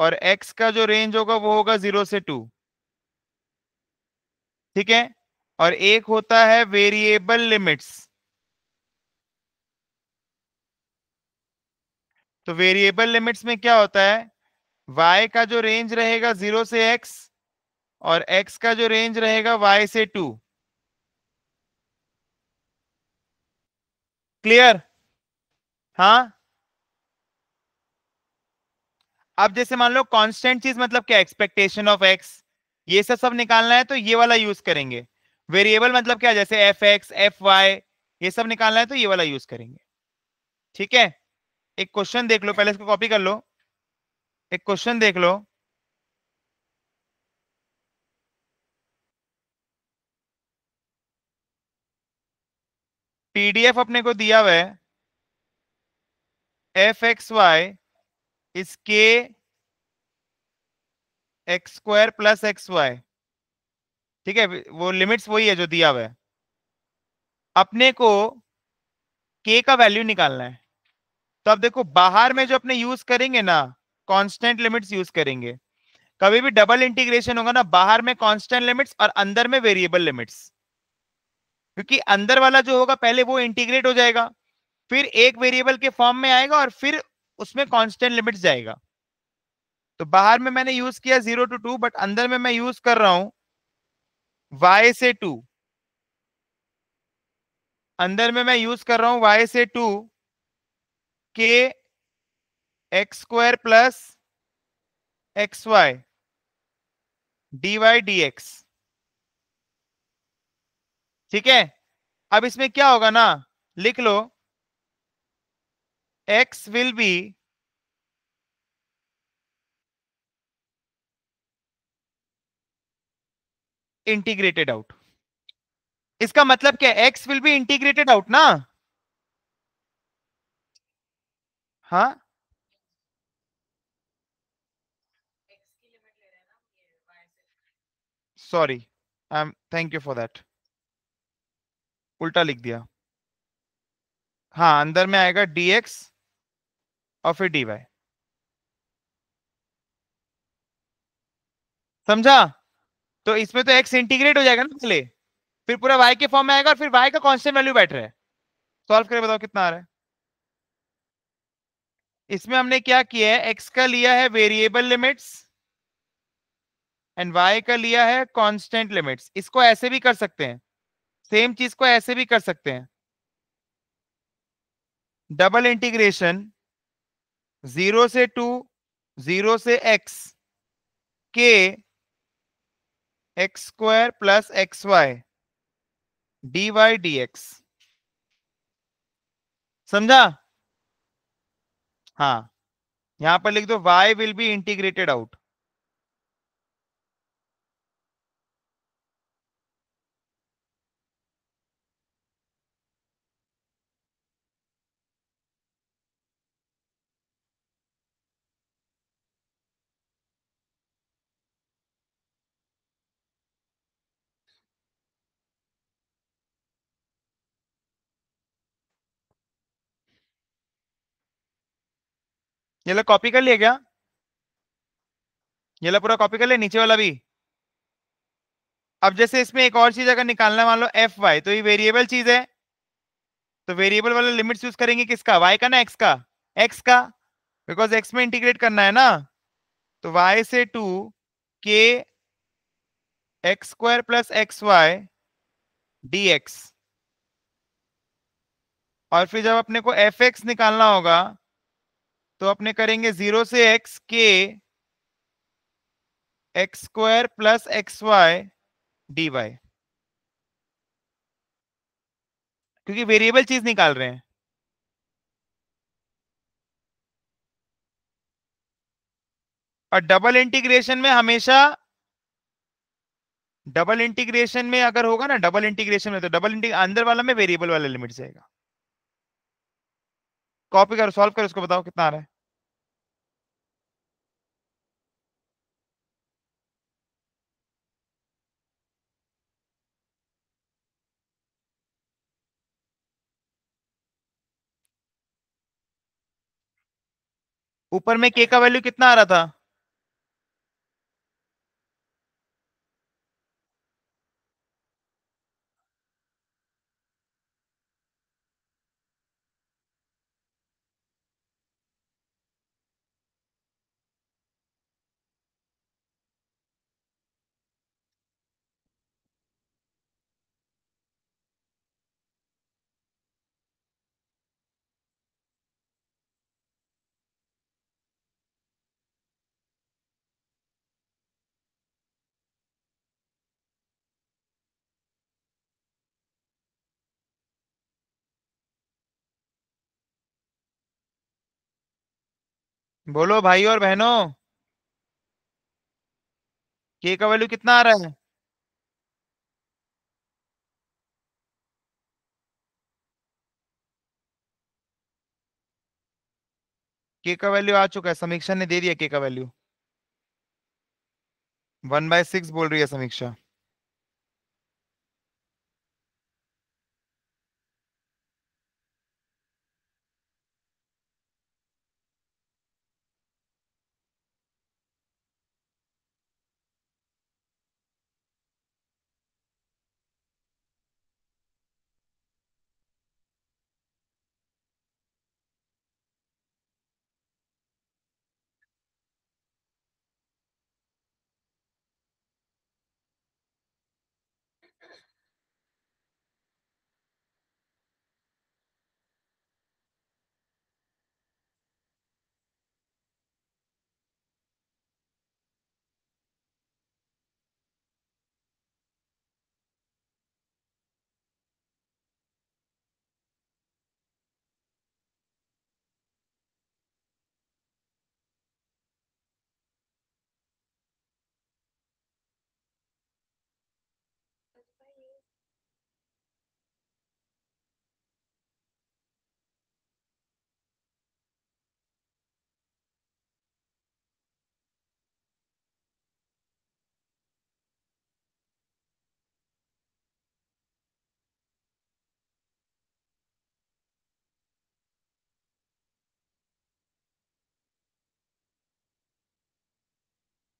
S1: और एक्स का जो रेंज होगा वो होगा जीरो से टू ठीक है और एक होता है वेरिएबल लिमिट्स तो वेरिएबल लिमिट्स में क्या होता है y का जो रेंज रहेगा जीरो से x और x का जो रेंज रहेगा y से टू क्लियर हाँ अब जैसे मान लो कांस्टेंट चीज मतलब क्या एक्सपेक्टेशन ऑफ एक्स ये सब सब निकालना है तो ये वाला यूज करेंगे वेरिएबल मतलब क्या जैसे एफ एक्स एफ वाई ये सब निकालना है तो ये वाला यूज करेंगे ठीक है एक क्वेश्चन देख लो पहले इसको कॉपी कर लो एक क्वेश्चन देख लो पीडीएफ अपने को दिया हुआ है एफ एक्स वाई इसके x square plus x y ठीक है वो लिमिट्स वही है जो दिया हुआ है अपने को के का वैल्यू निकालना है तो अब देखो बाहर में जो अपने यूज करेंगे ना कांस्टेंट लिमिट्स यूज करेंगे कभी भी डबल इंटीग्रेशन होगा ना बाहर में कांस्टेंट लिमिट्स और अंदर में वेरिएबल लिमिट्स क्योंकि अंदर वाला जो होगा पहले वो इंटीग्रेट हो जाएगा फिर एक वेरिएबल के फॉर्म में आएगा और फिर उसमें कॉन्स्टेंट लिमिट्स जाएगा तो बाहर में मैंने यूज किया जीरो टू टू बट अंदर में मैं यूज कर रहा हूं वाई से टू अंदर में मैं यूज कर रहा हूं वाई से टू के x square plus x y d y d x ठीक है अब इसमें क्या होगा ना लिख लो x will be integrated out इसका मतलब क्या x will be integrated out ना हा sorry I am thank you for that उल्टा लिख दिया हाँ अंदर में आएगा dx और फिर dy समझा तो इसमें तो एक्स इंटीग्रेट हो जाएगा ना पहले फिर पूरा वाई के फॉर्म में आएगा और फिर वाई का कॉन्स्टेंट वैल्यू बैठ रहा है सॉल्व करके बताओ कितना आ रहा है इसमें हमने क्या किया है एक्स का लिया है वेरिएबल लिमिट्स एंड वाई का लिया है कॉन्स्टेंट लिमिट्स इसको ऐसे भी कर सकते हैं सेम चीज को ऐसे भी कर सकते हैं डबल इंटीग्रेशन जीरो से टू जीरो से एक्स के x square plus x y d y d x समझा हाँ यहां पर लिख दो y will be integrated out ये लोग कॉपी कर लिया क्या ये लोग पूरा कॉपी कर लिया नीचे वाला भी अब जैसे इसमें एक और चीज अगर निकालना मान लो एफ वाई तो ये वेरिएबल चीज है तो वेरिएबल वाला लिमिट्स यूज करेंगे किसका वाई का ना एक्स का एक्स का बिकॉज एक्स में इंटीग्रेट करना है ना तो वाई से टू के x square plus x y d x और फिर जब अपने को एफ एक्स निकालना होगा तो अपने करेंगे जीरो से एक्स के x square plus x y d y क्योंकि वेरिएबल चीज निकाल रहे हैं और डबल इंटीग्रेशन में हमेशा डबल इंटीग्रेशन में अगर होगा ना डबल इंटीग्रेशन में तो डबल इंटीग्रे अंदर वाला में वेरिएबल वाला लिमिट जाएगा कॉपी करो सॉल्व करो इसको बताओ कितना आ रहा है ऊपर में के का वैल्यू कितना आ रहा था बोलो भाई और बहनों के का वैल्यू कितना आ रहा है के का वैल्यू आ चुका है समीक्षा ने दे दिया के का वैल्यू वन बाय सिक्स बोल रही है समीक्षा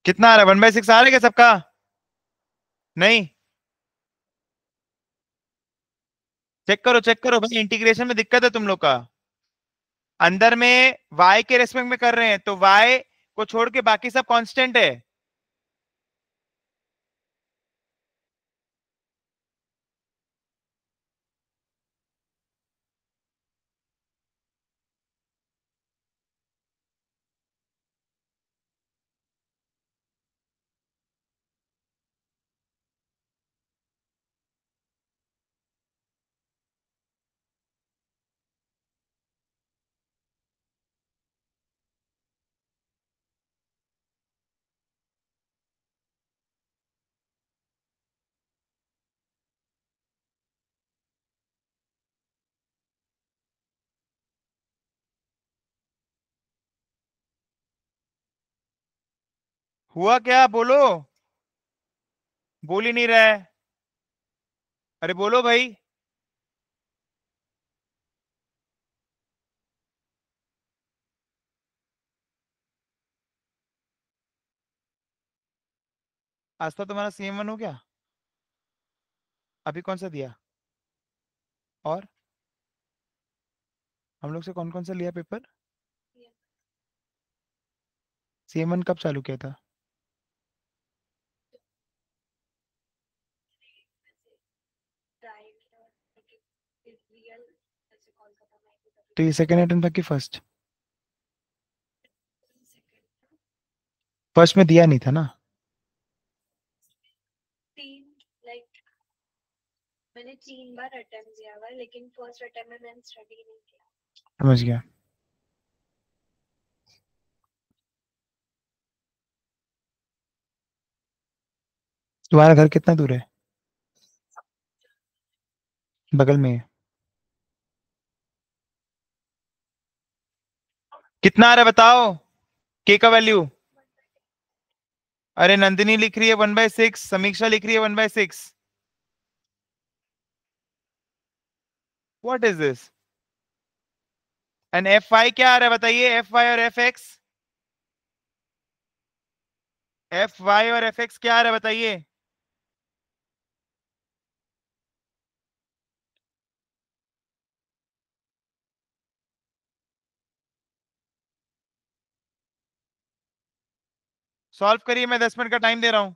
S1: कितना आ रहा है वन बाई सिक्स आ रहा है सबका नहीं चेक करो चेक करो भाई इंटीग्रेशन में दिक्कत है तुम लोग का अंदर में y के रेस्पेक्ट में कर रहे हैं तो y को छोड़ के बाकी सब कांस्टेंट है हुआ क्या बोलो बोल ही नहीं रहा है अरे बोलो भाई आज तो तुम्हारा सीएम वन हो क्या अभी कौन सा दिया और हम लोग से कौन कौन सा लिया पेपर सीएम वन कब चालू किया था तो ये सेकेंड अटेम्प्ट था कि फर्स्ट फर्स्ट में दिया नहीं था ना मैंने तीन बार अटेम्प्ट दिया हुआ लेकिन फर्स्ट अटेम्प्ट में मैंने स्टडी नहीं किया समझ गया तुम्हारा घर कितना दूर है बगल में है कितना आ रहा है बताओ के का वैल्यू अरे नंदिनी लिख रही है वन बाय सिक्स समीक्षा लिख रही है one by six what is this and f y क्या आ रहा है बताइए एफ वाई और एफ एक्स एफ वाई और एफ एक्स क्या आ रहा है बताइए सॉल्व करिए मैं दस मिनट का टाइम दे रहा हूं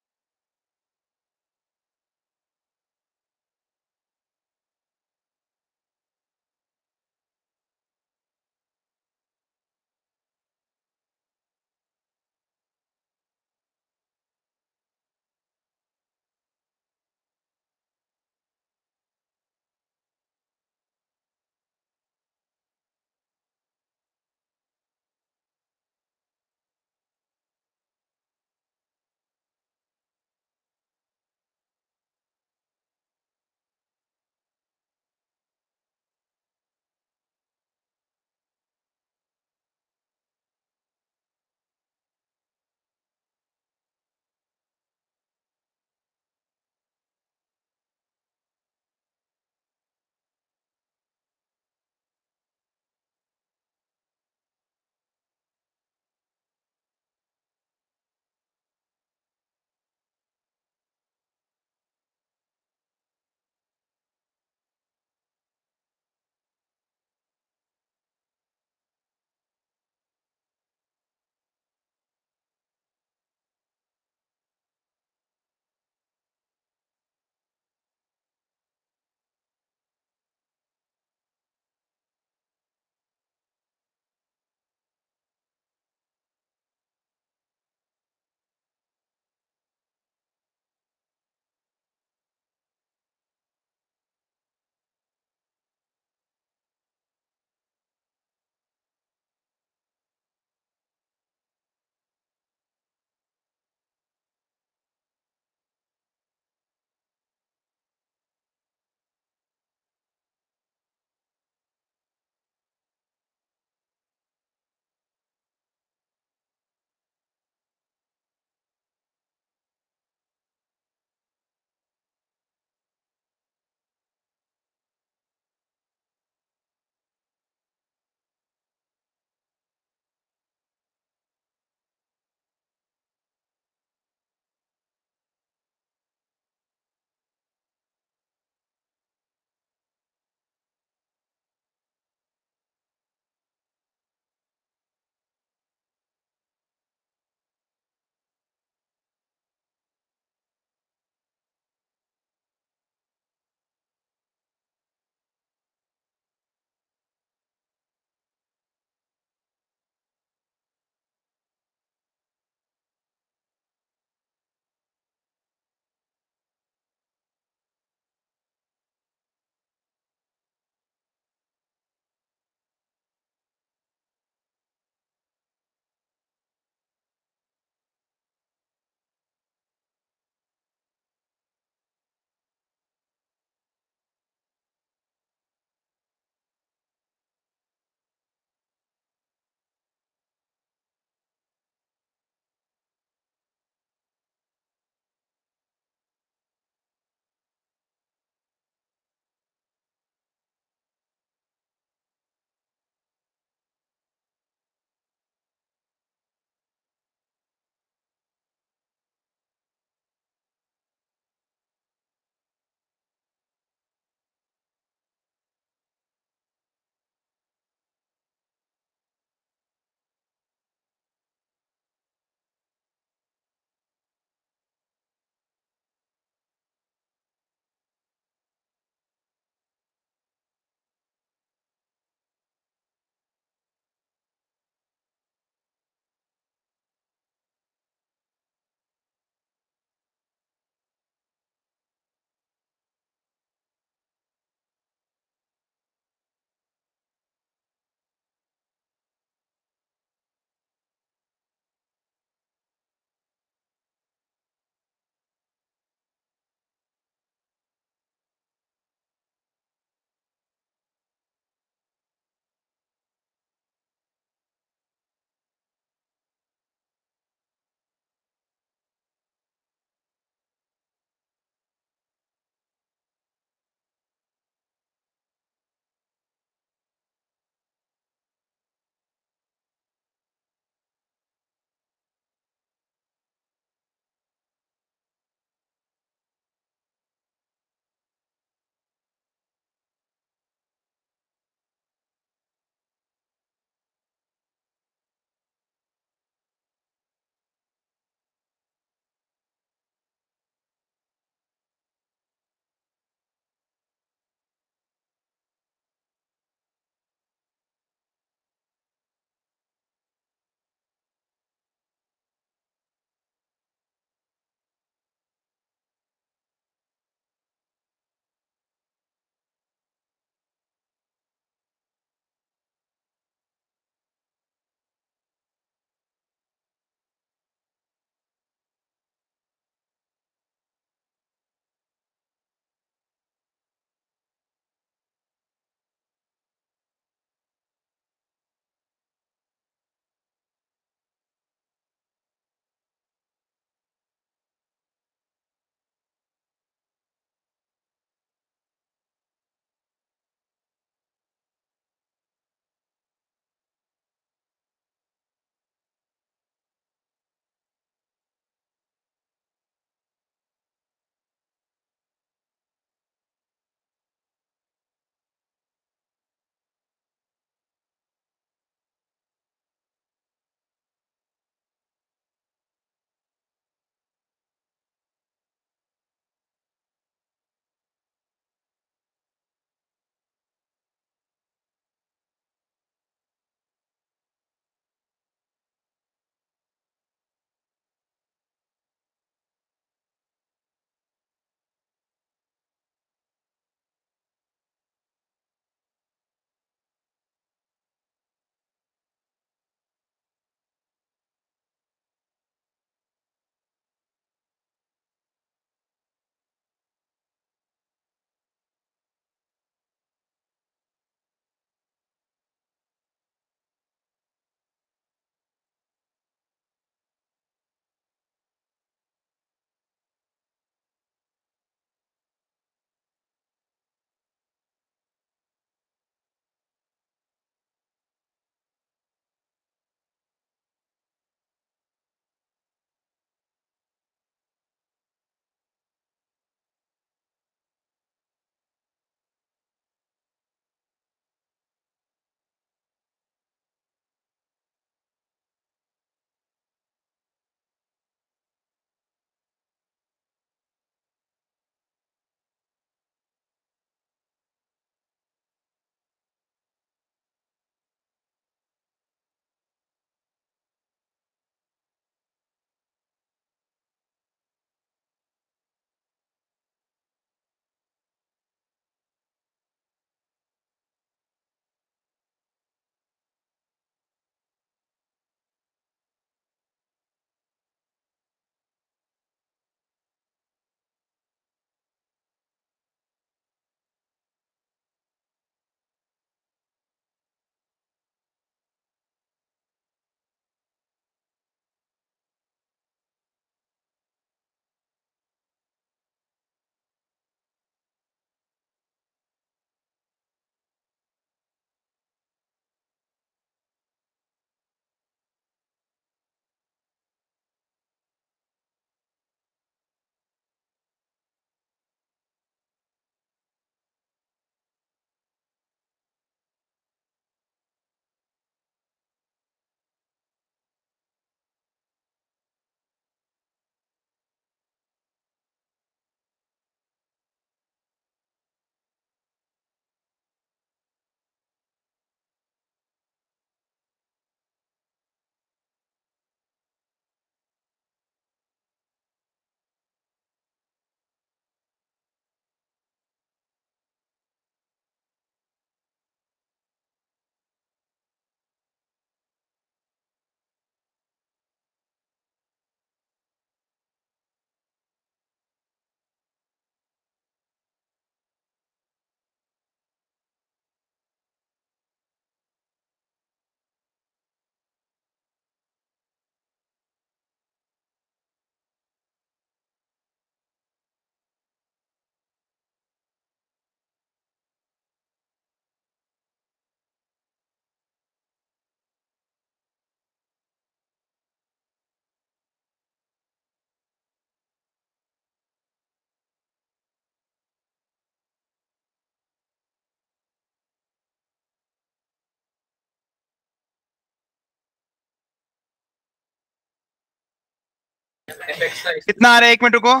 S1: कितना आ रहा है एक मिनट रुको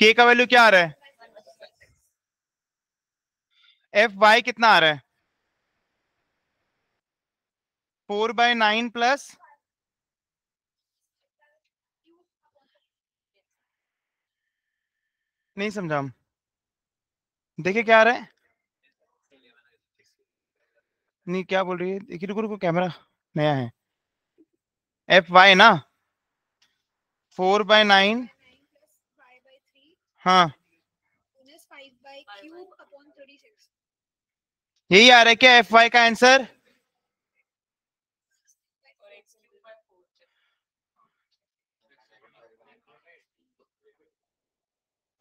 S1: के का वैल्यू क्या आ रहा है एफ वाई कितना आ रहा है फोर बाय नाइन प्लस नहीं समझा हम देखिए क्या आ रहा है नहीं क्या बोल रही है देखिए रुको रुको कैमरा नया है एफ वाई ना फोर बाय नाइन हाँ यही आ रहा है क्या एफ वाई का आंसर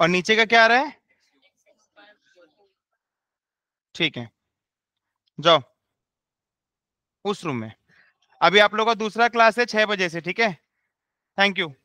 S1: और नीचे का क्या आ रहा है ठीक है जाओ उस रूम में अभी आप लोगों का दूसरा क्लास है छह बजे से ठीक है थैंक यू